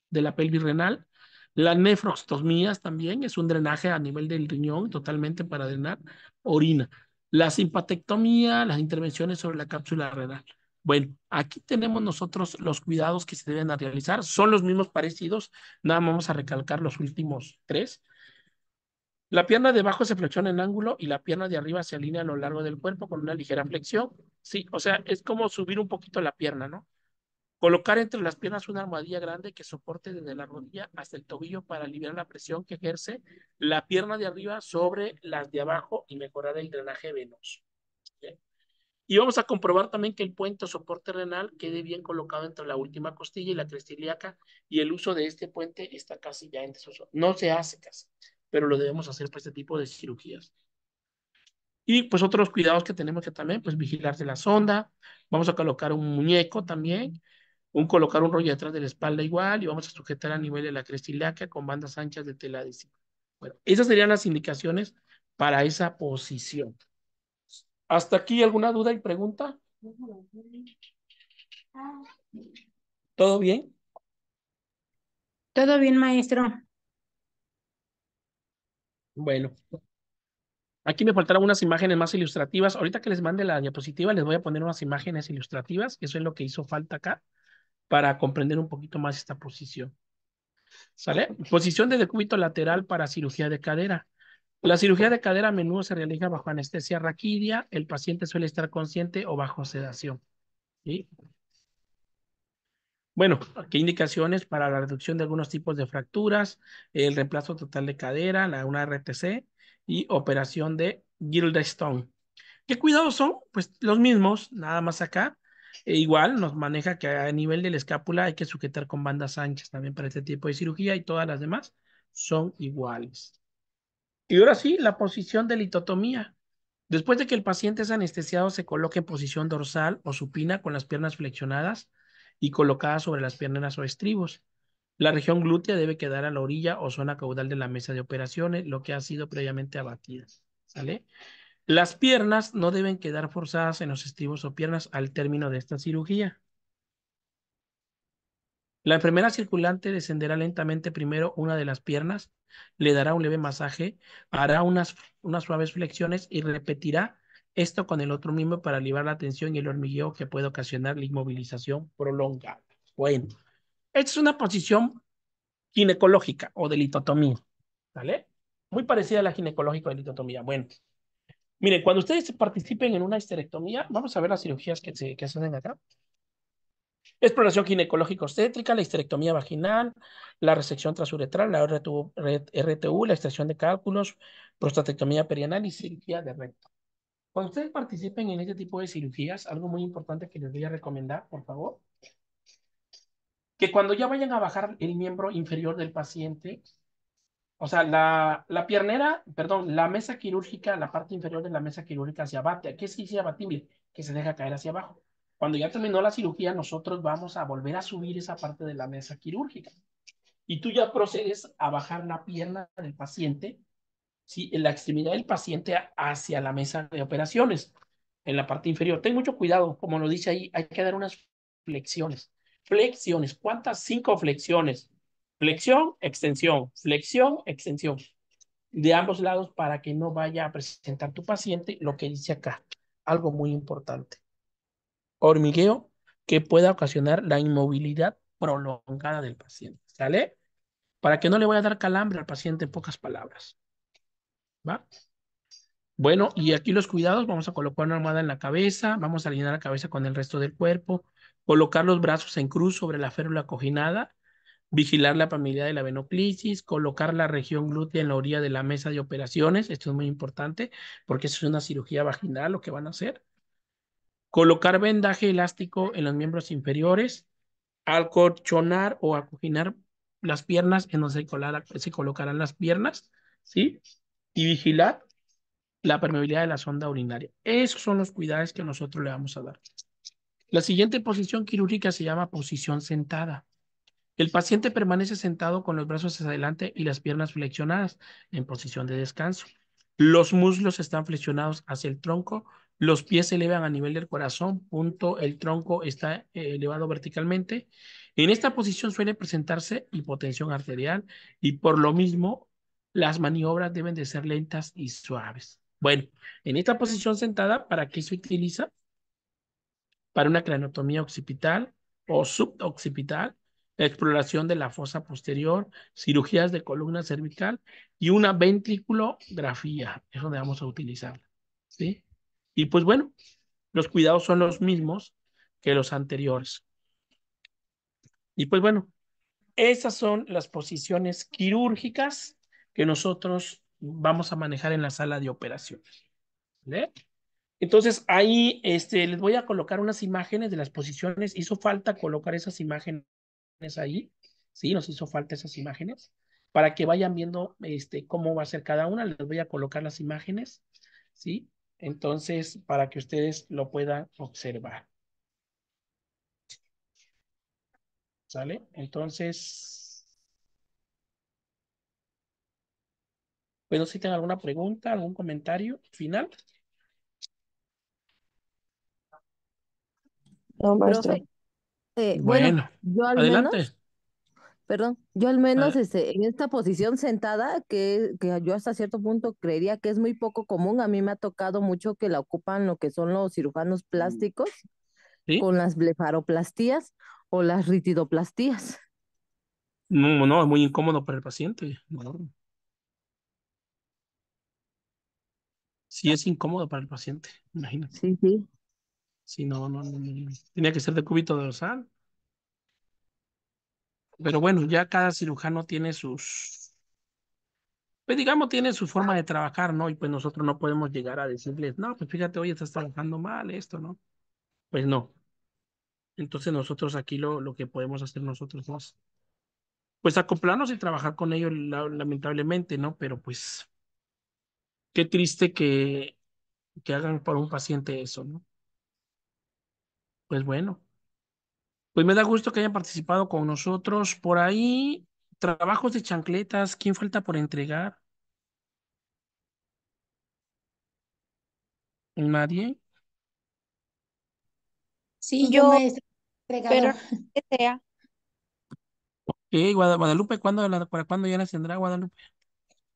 de la pelvis renal. Las nefrostomías también es un drenaje a nivel del riñón totalmente para drenar orina. La simpatectomía, las intervenciones sobre la cápsula renal. Bueno, aquí tenemos nosotros los cuidados que se deben realizar. Son los mismos parecidos, nada más vamos a recalcar los últimos tres. La pierna de abajo se flexiona en ángulo y la pierna de arriba se alinea a lo largo del cuerpo con una ligera flexión. Sí, o sea, es como subir un poquito la pierna, ¿no? Colocar entre las piernas una almohadilla grande que soporte desde la rodilla hasta el tobillo para aliviar la presión que ejerce la pierna de arriba sobre las de abajo y mejorar el drenaje venoso. Y vamos a comprobar también que el puente soporte renal quede bien colocado entre la última costilla y la cresta y el uso de este puente está casi ya en desuso. No se hace casi pero lo debemos hacer para este tipo de cirugías. Y pues otros cuidados que tenemos que también, pues vigilarse la sonda, vamos a colocar un muñeco también, un colocar un rollo detrás de la espalda igual y vamos a sujetar a nivel de la cresta con bandas anchas de tela adhesiva. Bueno, esas serían las indicaciones para esa posición. ¿Hasta aquí alguna duda y pregunta? ¿Todo bien? Todo bien, maestro. Bueno, aquí me faltaron unas imágenes más ilustrativas. Ahorita que les mande la diapositiva, les voy a poner unas imágenes ilustrativas. Eso es lo que hizo falta acá para comprender un poquito más esta posición. ¿Sale? Posición de decúbito lateral para cirugía de cadera. La cirugía de cadera a menudo se realiza bajo anestesia raquidia. El paciente suele estar consciente o bajo sedación. ¿Sí? Bueno, aquí indicaciones para la reducción de algunos tipos de fracturas, el reemplazo total de cadera, la una RTC y operación de Stone. ¿Qué cuidados son? Pues los mismos, nada más acá. E igual nos maneja que a nivel de la escápula hay que sujetar con bandas anchas también para este tipo de cirugía y todas las demás son iguales. Y ahora sí, la posición de litotomía. Después de que el paciente es anestesiado, se coloca en posición dorsal o supina con las piernas flexionadas y colocada sobre las piernas o estribos. La región glútea debe quedar a la orilla o zona caudal de la mesa de operaciones, lo que ha sido previamente abatida. Las piernas no deben quedar forzadas en los estribos o piernas al término de esta cirugía. La enfermera circulante descenderá lentamente primero una de las piernas, le dará un leve masaje, hará unas, unas suaves flexiones y repetirá esto con el otro mismo para aliviar la tensión y el hormigueo que puede ocasionar la inmovilización prolongada. Bueno, esta es una posición ginecológica o de litotomía, ¿vale? Muy parecida a la ginecológica de litotomía. Bueno, miren, cuando ustedes participen en una histerectomía, vamos a ver las cirugías que se, hacen acá. Exploración ginecológica obstétrica, la histerectomía vaginal, la resección transuretral, la RTU la extracción de cálculos, prostatectomía perianal y cirugía de recto. Cuando ustedes participen en este tipo de cirugías, algo muy importante que les voy a recomendar, por favor, que cuando ya vayan a bajar el miembro inferior del paciente, o sea, la, la piernera, perdón, la mesa quirúrgica, la parte inferior de la mesa quirúrgica se abate. ¿Qué es que abatible? Que se deja caer hacia abajo. Cuando ya terminó la cirugía, nosotros vamos a volver a subir esa parte de la mesa quirúrgica. Y tú ya procedes a bajar la pierna del paciente en la extremidad del paciente hacia la mesa de operaciones, en la parte inferior. Ten mucho cuidado, como lo dice ahí, hay que dar unas flexiones. Flexiones, ¿cuántas? Cinco flexiones. Flexión, extensión, flexión, extensión. De ambos lados para que no vaya a presentar tu paciente lo que dice acá. Algo muy importante. Hormigueo que pueda ocasionar la inmovilidad prolongada del paciente. ¿Sale? Para que no le vaya a dar calambre al paciente en pocas palabras. ¿va? Bueno, y aquí los cuidados, vamos a colocar una almohada en la cabeza, vamos a alinear la cabeza con el resto del cuerpo, colocar los brazos en cruz sobre la férula cojinada, vigilar la familia de la venoclisis, colocar la región glútea en la orilla de la mesa de operaciones, esto es muy importante porque eso es una cirugía vaginal lo que van a hacer. Colocar vendaje elástico en los miembros inferiores, chonar o acoginar las piernas en donde se colocarán las piernas, ¿sí? y vigilar la permeabilidad de la sonda urinaria. Esos son los cuidados que nosotros le vamos a dar. La siguiente posición quirúrgica se llama posición sentada. El paciente permanece sentado con los brazos hacia adelante y las piernas flexionadas en posición de descanso. Los muslos están flexionados hacia el tronco, los pies se elevan a nivel del corazón, punto, el tronco está eh, elevado verticalmente. En esta posición suele presentarse hipotensión arterial y por lo mismo las maniobras deben de ser lentas y suaves. Bueno, en esta posición sentada, ¿para qué se utiliza? Para una cranotomía occipital o suboccipital, exploración de la fosa posterior, cirugías de columna cervical y una ventriculografía. Es donde vamos a utilizarla. ¿sí? Y pues bueno, los cuidados son los mismos que los anteriores. Y pues bueno, esas son las posiciones quirúrgicas que nosotros vamos a manejar en la sala de operaciones. Entonces ahí este, les voy a colocar unas imágenes de las posiciones. Hizo falta colocar esas imágenes ahí. Sí, nos hizo falta esas imágenes para que vayan viendo este, cómo va a ser cada una. Les voy a colocar las imágenes. Sí, entonces para que ustedes lo puedan observar. ¿Sale? Entonces... Bueno, pues, si tienen alguna pregunta, algún comentario final. No, maestro. Eh, bueno, yo al menos, perdón, yo al menos este, en esta posición sentada, que, que yo hasta cierto punto creería que es muy poco común, a mí me ha tocado mucho que la ocupan lo que son los cirujanos mm. plásticos con las blefaroplastías o las ritidoplastías. No, no, es muy incómodo para el paciente. No. si es incómodo para el paciente, imagínate. Sí, sí. no, no, no, Tenía que ser de cúbito dorsal. Pero bueno, ya cada cirujano tiene sus, pues digamos, tiene su forma de trabajar, ¿no? Y pues nosotros no podemos llegar a decirles, no, pues fíjate, hoy estás trabajando mal, esto, ¿no? Pues no. Entonces nosotros aquí lo, lo que podemos hacer nosotros más, pues acoplarnos y trabajar con ellos, lamentablemente, ¿no? Pero pues qué triste que, que hagan por un paciente eso, ¿no? Pues bueno. Pues me da gusto que hayan participado con nosotros. Por ahí, trabajos de chancletas, ¿quién falta por entregar? ¿Nadie? Sí, yo, pero que sea. Ok, Guadalupe, ¿cuándo, ¿para cuándo ya las tendrá Guadalupe?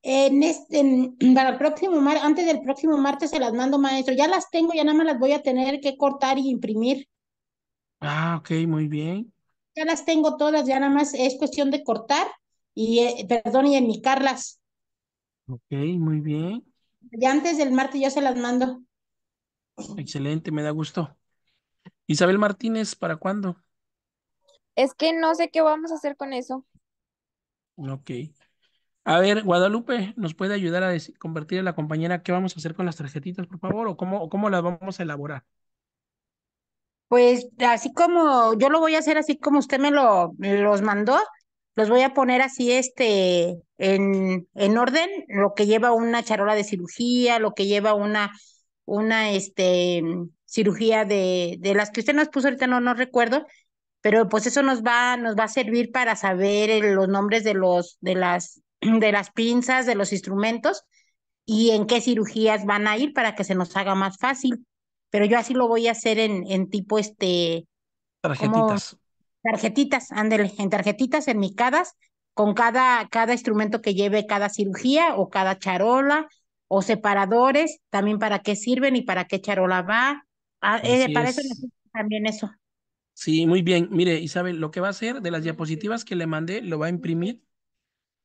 En este, para el próximo mar, antes del próximo martes se las mando, maestro. Ya las tengo, ya nada más las voy a tener que cortar y imprimir. Ah, ok, muy bien. Ya las tengo todas, ya nada más es cuestión de cortar y, eh, perdón, y enmicarlas. Ok, muy bien. Ya antes del martes ya se las mando. Excelente, me da gusto. Isabel Martínez, ¿para cuándo? Es que no sé qué vamos a hacer con eso. Ok. A ver, Guadalupe, ¿nos puede ayudar a convertir a la compañera qué vamos a hacer con las tarjetitas, por favor? ¿O cómo, las vamos a elaborar? Pues así como yo lo voy a hacer así como usted me lo los mandó, los voy a poner así este en, orden, lo que lleva una charola de cirugía, lo que lleva una, una este, cirugía de, las que usted nos puso ahorita, no, no recuerdo, pero pues eso nos va, nos va a servir para saber eh, los nombres de los, de las de las pinzas, de los instrumentos y en qué cirugías van a ir para que se nos haga más fácil. Pero yo así lo voy a hacer en, en tipo este... Tarjetitas. tarjetitas, ándele, en tarjetitas micadas, con cada, cada instrumento que lleve cada cirugía o cada charola o separadores, también para qué sirven y para qué charola va. Ah, eh, para eso también eso. Sí, muy bien. Mire, Isabel, lo que va a hacer de las diapositivas que le mandé, lo va a imprimir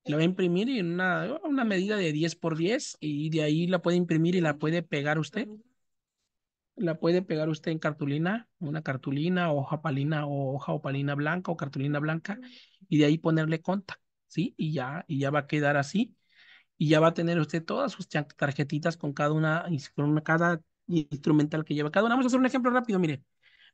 la va a imprimir en una, una medida de 10 por 10 y de ahí la puede imprimir y la puede pegar usted. La puede pegar usted en cartulina, una cartulina, hoja palina o hoja opalina blanca o cartulina blanca y de ahí ponerle conta, ¿sí? Y ya, y ya va a quedar así y ya va a tener usted todas sus tarjetitas con cada una, con cada instrumental que lleva. Cada una, vamos a hacer un ejemplo rápido, mire.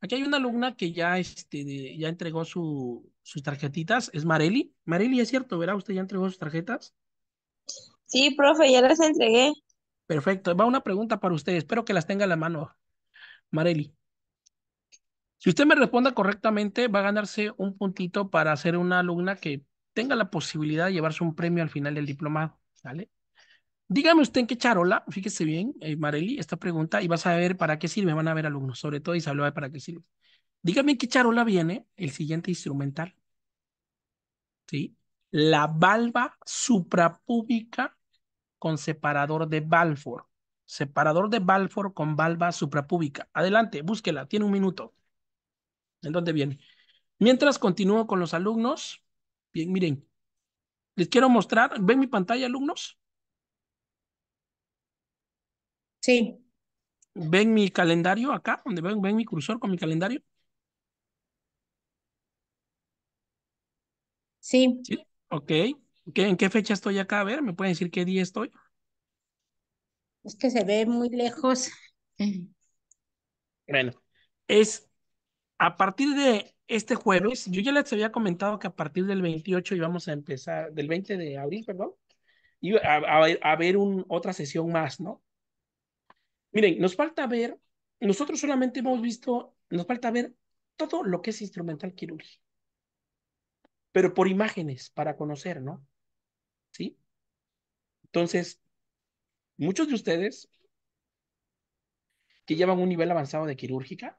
Aquí hay una alumna que ya, este, ya entregó su, sus tarjetitas, es Mareli. Mareli, es cierto, ¿verdad? ¿Usted ya entregó sus tarjetas? Sí, profe, ya las entregué. Perfecto, va una pregunta para usted, espero que las tenga a la mano, Mareli. Si usted me responda correctamente, va a ganarse un puntito para ser una alumna que tenga la posibilidad de llevarse un premio al final del diplomado, ¿vale? Dígame usted en qué charola, fíjese bien, eh, Marely, esta pregunta, y vas a ver para qué sirve, van a ver alumnos, sobre todo Isabel, se para qué sirve. Dígame en qué charola viene el siguiente instrumental. ¿Sí? La valva suprapúbica con separador de Balfour. Separador de Balfour con valva suprapúbica. Adelante, búsquela, tiene un minuto. ¿En dónde viene? Mientras continúo con los alumnos, bien, miren, les quiero mostrar, ¿ven mi pantalla, alumnos? Sí. ¿Ven mi calendario acá? ¿Donde ven, ven mi cursor con mi calendario? Sí. Sí, ok. ¿En qué fecha estoy acá? A ver, ¿me pueden decir qué día estoy? Es que se ve muy lejos. Bueno, es a partir de este jueves, yo ya les había comentado que a partir del 28 íbamos a empezar, del 20 de abril, perdón, y a, haber ver otra sesión más, ¿no? Miren, nos falta ver, nosotros solamente hemos visto, nos falta ver todo lo que es instrumental quirúrgico, pero por imágenes para conocer, ¿no? ¿Sí? Entonces, muchos de ustedes que llevan un nivel avanzado de quirúrgica,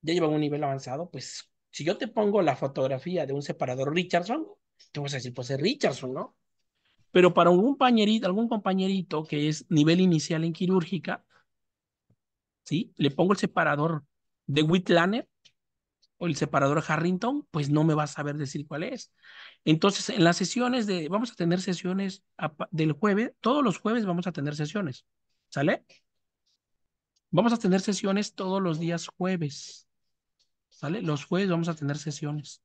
ya llevan un nivel avanzado, pues si yo te pongo la fotografía de un separador Richardson, te vas a decir, pues es Richardson, ¿no? Pero para algún compañerito, algún compañerito que es nivel inicial en quirúrgica, ¿sí? Le pongo el separador de Whitlaner o el separador Harrington, pues no me va a saber decir cuál es. Entonces, en las sesiones de, vamos a tener sesiones del jueves, todos los jueves vamos a tener sesiones, ¿sale? Vamos a tener sesiones todos los días jueves, ¿sale? Los jueves vamos a tener sesiones.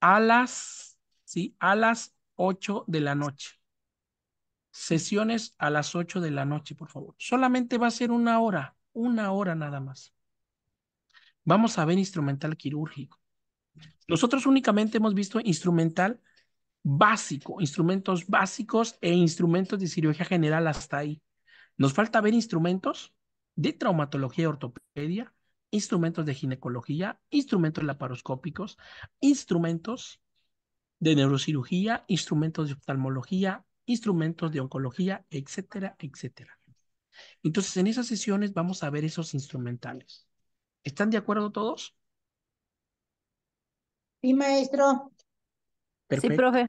A las, ¿sí? A las 8 de la noche. Sesiones a las 8 de la noche, por favor. Solamente va a ser una hora, una hora nada más. Vamos a ver instrumental quirúrgico. Nosotros únicamente hemos visto instrumental básico, instrumentos básicos e instrumentos de cirugía general hasta ahí. Nos falta ver instrumentos de traumatología y ortopedia, instrumentos de ginecología, instrumentos laparoscópicos, instrumentos de neurocirugía, instrumentos de oftalmología, instrumentos de oncología, etcétera, etcétera. Entonces, en esas sesiones vamos a ver esos instrumentales. ¿Están de acuerdo todos? Sí, maestro. Sí, profe.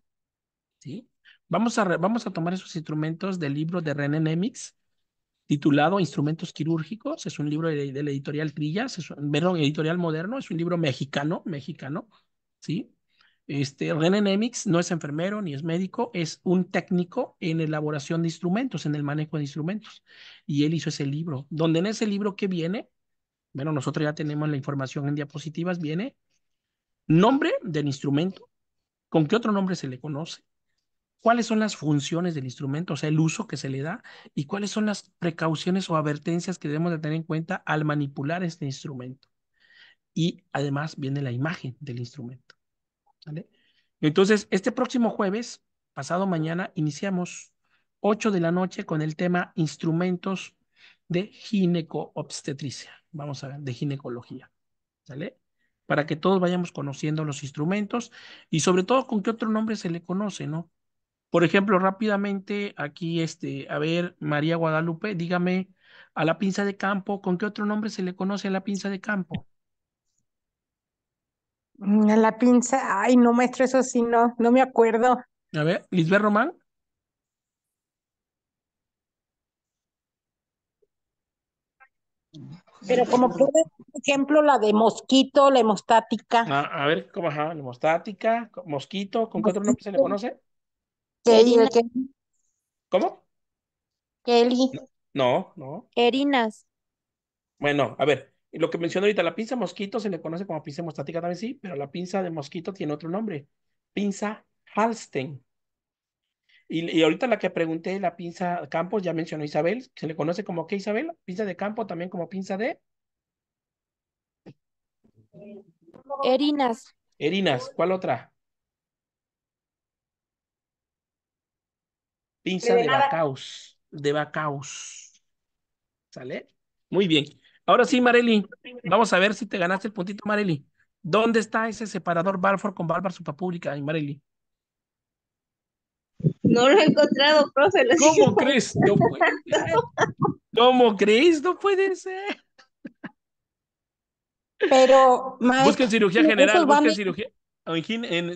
Sí. Vamos a, vamos a tomar esos instrumentos del libro de René Nemix, titulado Instrumentos Quirúrgicos. Es un libro de, la editorial Trillas, es un, perdón, editorial moderno, es un libro mexicano, mexicano, ¿sí? Este, René Nemix no es enfermero ni es médico, es un técnico en elaboración de instrumentos, en el manejo de instrumentos. Y él hizo ese libro, donde en ese libro que viene, bueno, nosotros ya tenemos la información en diapositivas, viene nombre del instrumento, con qué otro nombre se le conoce, cuáles son las funciones del instrumento, o sea, el uso que se le da y cuáles son las precauciones o advertencias que debemos de tener en cuenta al manipular este instrumento. Y además viene la imagen del instrumento. Entonces, este próximo jueves, pasado mañana, iniciamos 8 de la noche con el tema instrumentos de ginecoobstetricia. Vamos a ver, de ginecología. ¿Sale? Para que todos vayamos conociendo los instrumentos y sobre todo con qué otro nombre se le conoce, ¿no? Por ejemplo, rápidamente aquí, este, a ver, María Guadalupe, dígame a la pinza de campo, ¿con qué otro nombre se le conoce a la pinza de campo? Mm, la pinza, ay, no, maestro, eso sí, no, no me acuerdo. A ver, Lisbeth Román. Pero como por ejemplo, la de mosquito, la hemostática. Ah, a ver, ¿cómo ajá? La hemostática, mosquito, ¿con qué otro nombre se le conoce? Kelly. ¿Cómo? Kelly. No, no. Erinas. Bueno, a ver, lo que mencioné ahorita, la pinza mosquito se le conoce como pinza hemostática también, sí, pero la pinza de mosquito tiene otro nombre, pinza Halsten Y, ahorita la que pregunté, la pinza Campos, ya mencionó Isabel, se le conoce como ¿qué Isabel, pinza de campo, también como pinza de... Erinas. Erinas, ¿cuál otra? Pinza de, de de Bacaus. ¿Sale? Muy bien. Ahora sí, Mareli, vamos a ver si te ganaste el puntito, Mareli. ¿Dónde está ese separador Balfour con Supa Pública, Mareli? No lo he encontrado, profe. ¿Cómo crees? No puede ¿Cómo crees? No puede ser. Pero, maestro, busquen cirugía general, busquen cirugía.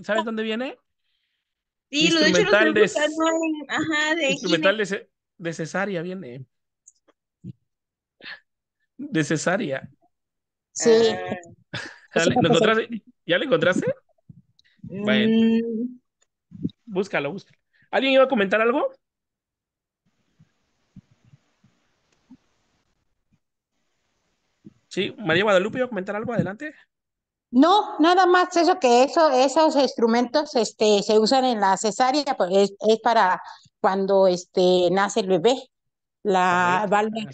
¿Sabes dónde viene? Sí, lo de hecho, ajá, de instrumental de cesárea viene de cesárea. Sí. Ah. ¿Ya la encontraste? Mm. Bueno. Búscalo, búscalo. ¿Alguien iba a comentar algo? Sí, María Guadalupe iba a comentar algo adelante. No, nada más eso que eso, esos instrumentos este, se usan en la cesárea, pues es, para cuando este, nace el bebé, la válvula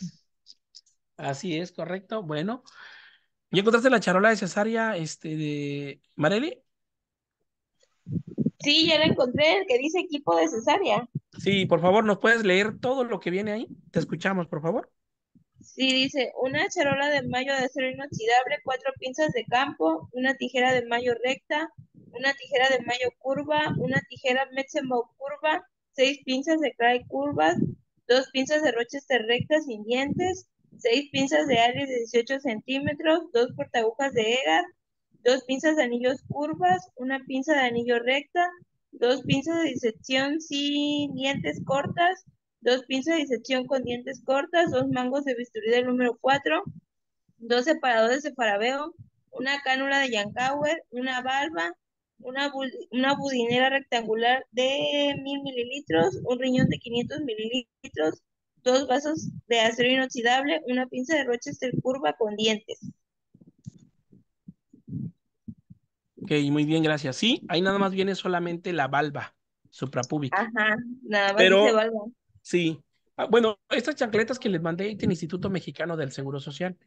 Así es, correcto. Bueno, ¿y encontraste la charola de cesárea, este, de Mareli? Sí, ya la encontré, el que dice equipo de cesárea. Sí, por favor, ¿nos puedes leer todo lo que viene ahí? Te escuchamos, por favor. Sí, dice, una charola de mayo de acero inoxidable, cuatro pinzas de campo, una tijera de mayo recta, una tijera de mayo curva, una tijera Metzenbaum curva, seis pinzas de cray curvas, dos pinzas de Rochester rectas sin dientes, 6 pinzas de Aries de 18 centímetros, 2 portagujas de EGA, 2 pinzas de anillos curvas, 1 pinza de anillo recta, 2 pinzas de disección sin dientes cortas, 2 pinzas de disección con dientes cortas, 2 mangos de bisturí del número 4, 2 separadores de farabeo, 1 cánula de Yankauer, 1 barba, una, budinera rectangular de 1000 mililitros, 1 riñón de 500 mililitros, dos vasos de acero inoxidable, una pinza de Rochester curva con dientes. Ok, muy bien, gracias. Sí, ahí nada más viene solamente la valva suprapúbica. Ajá, nada más Pero, valva. Sí. Ah, bueno, estas chancletas que les mandé del Instituto Mexicano del Seguro Social.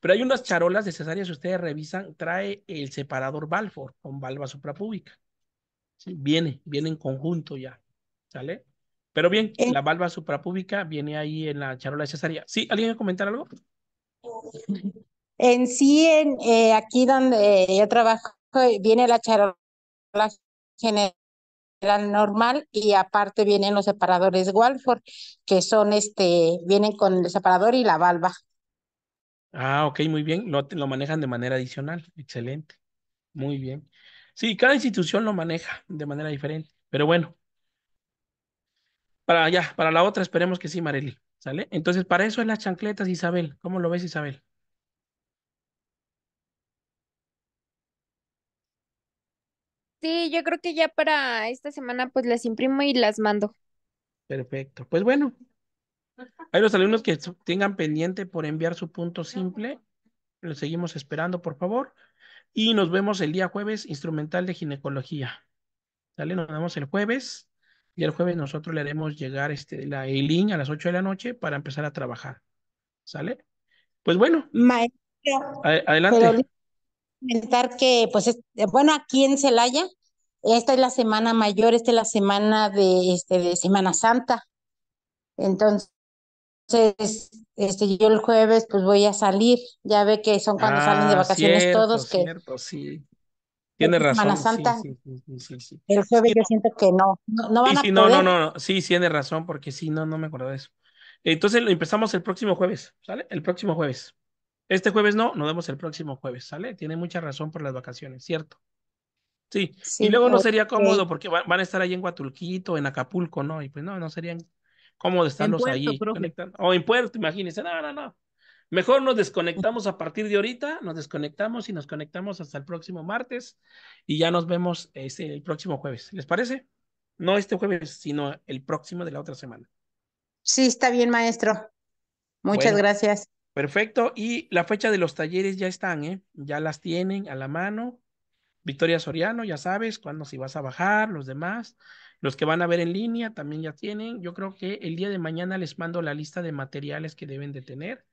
Pero hay unas charolas necesarias, si ustedes revisan, trae el separador Balfour con valva suprapúbica. viene, viene en conjunto ya. ¿Sale? Pero bien, eh, la valva suprapúbica viene ahí en la charola de cesárea. ¿Sí? ¿Alguien a comentar algo? En sí, en, eh, aquí donde yo trabajo, eh, viene la charola general normal y aparte vienen los separadores Walford, que son este, vienen con el separador y la valva. Ah, ok, muy bien. lo manejan de manera adicional. Excelente. Muy bien. Sí, cada institución lo maneja de manera diferente. Pero bueno, para para la otra esperemos que sí, Mareli. ¿Sale? Entonces, para eso es las chancletas, Isabel. ¿Cómo lo ves, Isabel? Sí, yo creo que ya para esta semana pues las imprimo y las mando. Perfecto. Pues bueno, hay los alumnos que tengan pendiente por enviar su punto simple. Lo seguimos esperando, por favor. Y nos vemos el día jueves, instrumental de ginecología. ¿Sale? Nos vemos el jueves. Y el jueves nosotros le haremos llegar este, la EILIN a las 8 de la noche para empezar a trabajar. ¿Sale? Pues bueno. adelante. comentar que, pues, eh, bueno, aquí en Celaya, esta es la semana mayor, esta es la semana de, este, de Semana Santa. Entonces, este, yo el jueves pues voy a salir, ya ve que son cuando salen de ah, vacaciones todos que sí. Tiene razón. el jueves yo siento que no. No, no van a no, no, no, no. Sí, tiene razón, porque si no, no me acuerdo de eso. Entonces empezamos el próximo jueves, ¿sale? El próximo jueves. Este jueves no, nos vemos el próximo jueves, ¿sale? Tiene mucha razón por las vacaciones, ¿cierto? Sí. y luego no sería cómodo porque van, a estar ahí en Guatulquito, en Acapulco, ¿no? Y pues no, no serían cómodos estarlos en ahí. O en puerto, imagínense. No, no, no. Mejor nos desconectamos a partir de ahorita, nos desconectamos y nos conectamos hasta el próximo martes y ya nos vemos el próximo jueves. ¿Les parece? No este jueves, sino el próximo de la otra semana. Sí, está bien, maestro. Muchas gracias. Perfecto. Y la fecha de los talleres ya están, ¿eh? Ya las tienen a la mano. Victoria Soriano, ya sabes cuándo si vas a bajar, los demás. Los que van a ver en línea también ya tienen. Yo creo que el día de mañana les mando la lista de materiales que deben de tener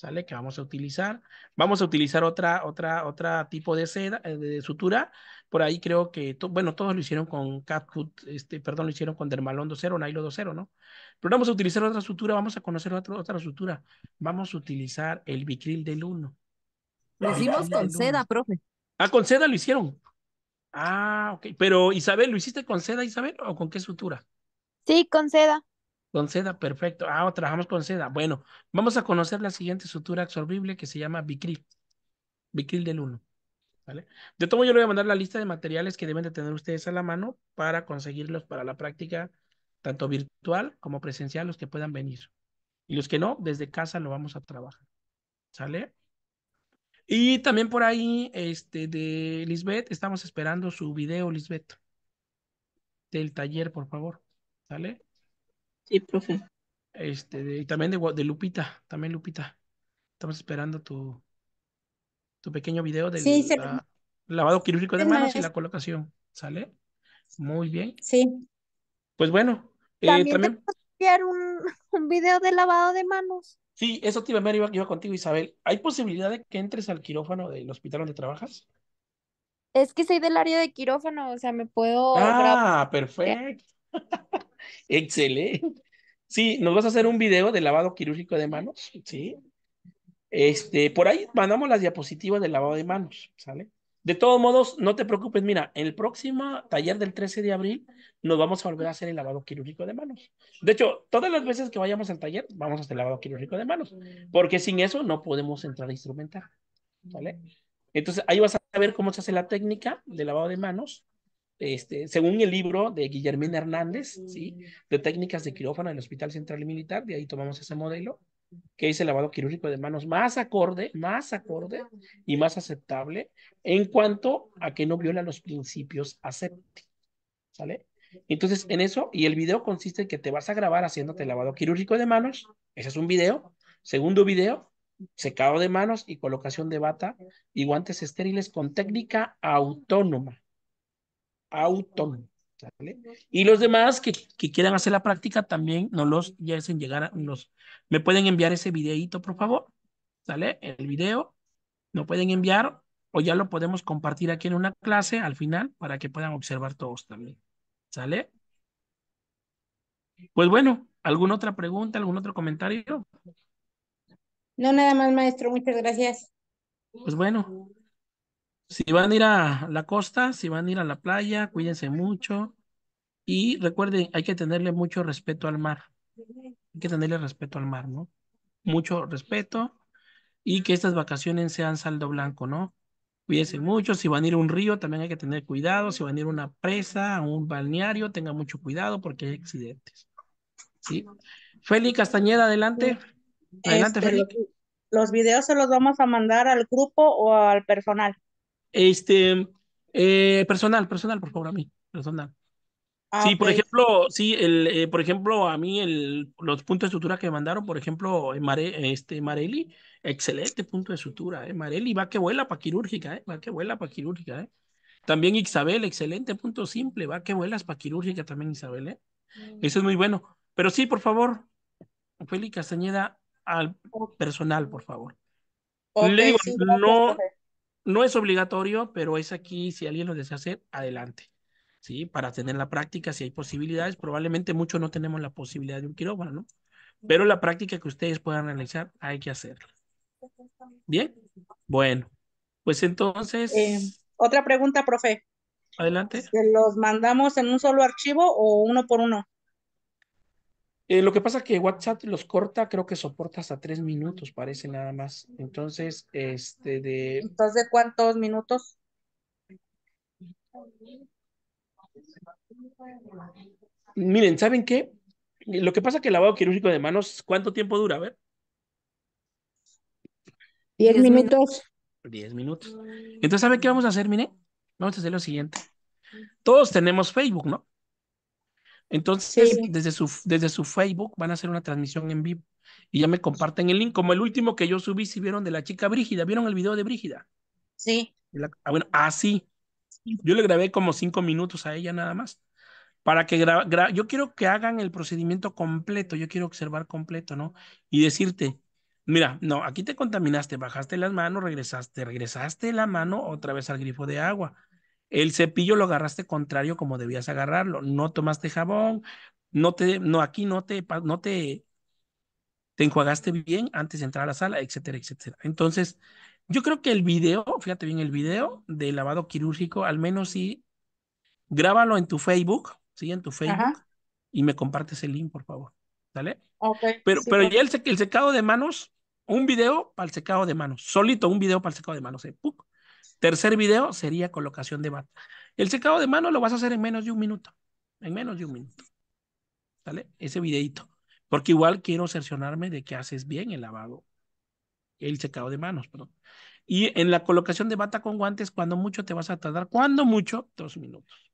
¿sale? Que vamos a utilizar. Vamos a utilizar otra, otra, otra tipo de seda, eh, de sutura. Por ahí creo que, bueno, todos lo hicieron con Catcut, este, perdón, lo hicieron con Dermalón 2.0, Nailo 2.0, ¿no? Pero vamos a utilizar otra sutura, vamos a conocer otra sutura. Vamos a utilizar el Bicril del 1. Lo hicimos con seda, profe. Ah, con seda lo hicieron. Ah, ok. Pero Isabel, ¿lo hiciste con seda, Isabel? ¿O con qué sutura? Sí, con seda. Con seda, perfecto. Ah, trabajamos con seda. Bueno, vamos a conocer la siguiente sutura absorbible que se llama Bicril. Bicril del 1. ¿Vale? De todo yo le voy a mandar la lista de materiales que deben de tener ustedes a la mano para conseguirlos para la práctica, tanto virtual como presencial, los que puedan venir. Y los que no, desde casa lo vamos a trabajar. ¿Sale? Y también por ahí, este, de Lisbeth, estamos esperando su video, Lisbeth, del taller, por favor. ¿Sale? Sí, profe. Este, y también de, Lupita, también Lupita. Estamos esperando tu, tu pequeño video del lavado quirúrgico de manos y la colocación. ¿Sale? Muy bien. Sí. Pues bueno, también, eh, también... Te un, un video de lavado de manos. Sí, eso te iba a iba, contigo, Isabel. ¿Hay posibilidad de que entres al quirófano del hospital donde trabajas? Es que soy del área de quirófano, o sea, me puedo. Ah, perfecto. Excelente. Sí, nos vas a hacer un video de lavado quirúrgico de manos, ¿sí? Este, por ahí mandamos las diapositivas de lavado de manos, De todos modos, no te preocupes, mira, en el próximo taller del 13 de abril nos vamos a volver a hacer el lavado quirúrgico de manos. De hecho, todas las veces que vayamos al taller, vamos a hacer el lavado quirúrgico de manos, porque sin eso no podemos entrar a instrumentar, ¿vale? Entonces, ahí vas a ver cómo se hace la técnica de lavado de manos este, según el libro de Guillermín Hernández, ¿sí? de técnicas de quirófano en el Hospital Central y Militar, de ahí tomamos ese modelo, que es el lavado quirúrgico de manos más acorde, más acorde y más aceptable en cuanto a que no viola los principios asépticos, ¿sale? Entonces, en eso, y el video consiste en que te vas a grabar haciéndote el lavado quirúrgico de manos, ese es un video, segundo video, secado de manos y colocación de bata y guantes estériles con técnica autónoma, y los demás que, que, quieran hacer la práctica también no los ya hacen llegar a los. ¿Me pueden enviar ese videito por favor? ¿Sale? El video. ¿No pueden enviar? O ya lo podemos compartir aquí en una clase al final para que puedan observar todos también. ¿Sale? Pues bueno, ¿alguna otra pregunta, algún otro comentario? No, nada más, maestro. Muchas gracias. Pues bueno, si van a ir a la costa, si van a ir a la playa, cuídense mucho. Y recuerden, hay que tenerle mucho respeto al mar. Hay que tenerle respeto al mar, ¿no? Mucho respeto. Y que estas vacaciones sean saldo blanco, ¿no? Cuídense mucho. Si van a ir a un río, también hay que tener cuidado. Si van a ir a una presa, a un balneario, tengan mucho cuidado porque hay accidentes. ¿Sí? Félix Castañeda, adelante. Adelante, este, Félix. los videos se los vamos a mandar al grupo o al personal. Este, eh, personal, personal, por favor, a mí, personal. Ah, sí, por ejemplo, sí, el, eh, por ejemplo, a mí el, los puntos de sutura que me mandaron, por ejemplo, este, Mareli, excelente punto de sutura, eh, Mareli, va que vuela para quirúrgica, eh, va que vuela para quirúrgica, eh. También Isabel, excelente punto simple, va que vuelas para quirúrgica también Isabel, eh. Mm. Eso es muy bueno. Pero sí, por favor, Feli Castañeda, al personal, por favor. no, no es obligatorio, pero es aquí, si alguien lo desea hacer, adelante. ¿Sí? Para tener la práctica, si hay posibilidades, probablemente muchos no tenemos la posibilidad de un quirófano, ¿no? Pero la práctica que ustedes puedan realizar, hay que hacerla. Bien, bueno, pues entonces. Eh, otra pregunta, profe. Adelante. ¿Los mandamos en un solo archivo o uno por uno? Eh, lo que pasa es que WhatsApp los corta, creo que soporta hasta tres minutos, parece nada más. Entonces, este de. Entonces, ¿cuántos minutos? Miren, ¿saben qué? Lo que pasa es que el lavado quirúrgico de manos, ¿cuánto tiempo dura? A ver. Diez minutos. Diez minutos. Entonces, ¿saben qué vamos a hacer? Miren, vamos a hacer lo siguiente. Todos tenemos Facebook, ¿no? Entonces, desde, su, desde su Facebook van a hacer una transmisión en vivo y ya me comparten el link, como el último que yo subí, si vieron de la chica Brígida, ¿vieron el video de Brígida? Sí. Ah, bueno, así. Ah, yo le grabé como cinco minutos a ella nada más. Para que yo quiero que hagan el procedimiento completo, yo quiero observar completo, ¿no? Y decirte, mira, no, aquí te contaminaste, bajaste las manos, regresaste, regresaste la mano otra vez al grifo de agua el cepillo lo agarraste contrario como debías agarrarlo. No tomaste jabón, no te, no, aquí no te, no te, te enjuagaste bien antes de entrar a la sala, etcétera, etcétera. Entonces, yo creo que el video, fíjate bien, el video de lavado quirúrgico, al menos sí, grábalo en tu Facebook, sí, en tu Facebook, y me compartes el link, por favor. ¿Sale? Ok. pero, pero ya el, secado de manos, un video para el secado de manos, solito un video para el secado de manos, ¿eh? Tercer video sería colocación de bata. El secado de mano lo vas a hacer en menos de un minuto. En menos de un minuto. ¿Sale? Ese videito. Porque igual quiero cerciorarme de que haces bien el lavado. El secado de manos, perdón. Y en la colocación de bata con guantes, cuando mucho te vas a tardar, cuando mucho, dos minutos.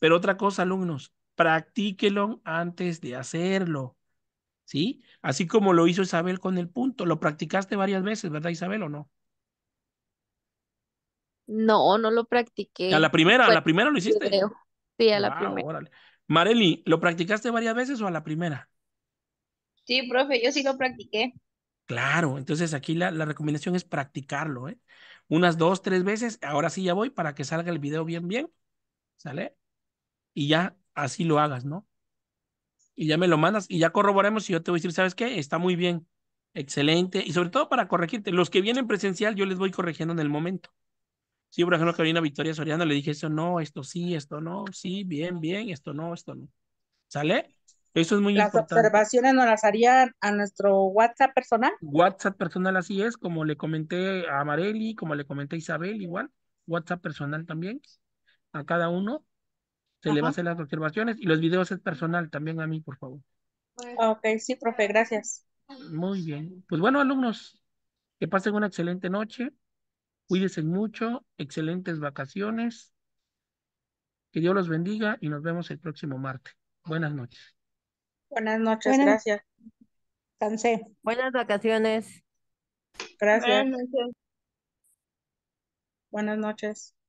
Pero otra cosa, alumnos, practíquelo antes de hacerlo. ¿Sí? Así como lo hizo Isabel con el punto. Lo practicaste varias veces, ¿verdad, Isabel, o no? No, no lo practiqué. A la primera, a la primera lo hiciste. Sí, a la primera. Órale. ¿lo practicaste varias veces o a la primera? Sí, profe, yo sí lo practiqué. Claro, entonces aquí la, la recomendación es practicarlo, ¿eh? Unas dos, tres veces, ahora sí ya voy para que salga el video bien, bien, ¿sale? Y ya así lo hagas, ¿no? Y ya me lo mandas y ya corroboremos y yo te voy a decir, ¿sabes qué? Está muy bien, excelente, y sobre todo para corregirte. Los que vienen presencial yo les voy corrigiendo en el momento. Sí, por ejemplo, que Victoria Soriano, le dije eso, no, esto sí, esto no, sí, bien, bien, esto no, esto no. ¿Sale? Eso es muy importante. Las observaciones nos las harían a nuestro WhatsApp personal. WhatsApp personal así es, como le comenté a Mareli, como le comenté a Isabel, igual. WhatsApp personal también. A cada uno se le va a hacer las observaciones y los videos es personal también a mí, por favor. Ah, ok, sí, profe, gracias. Muy bien. Pues bueno, alumnos, que pasen una excelente noche. Cuídense mucho, excelentes vacaciones. Que Dios los bendiga y nos vemos el próximo martes. Buenas noches. Buenas noches, gracias. Buenas vacaciones. Gracias. Buenas noches. Buenas noches.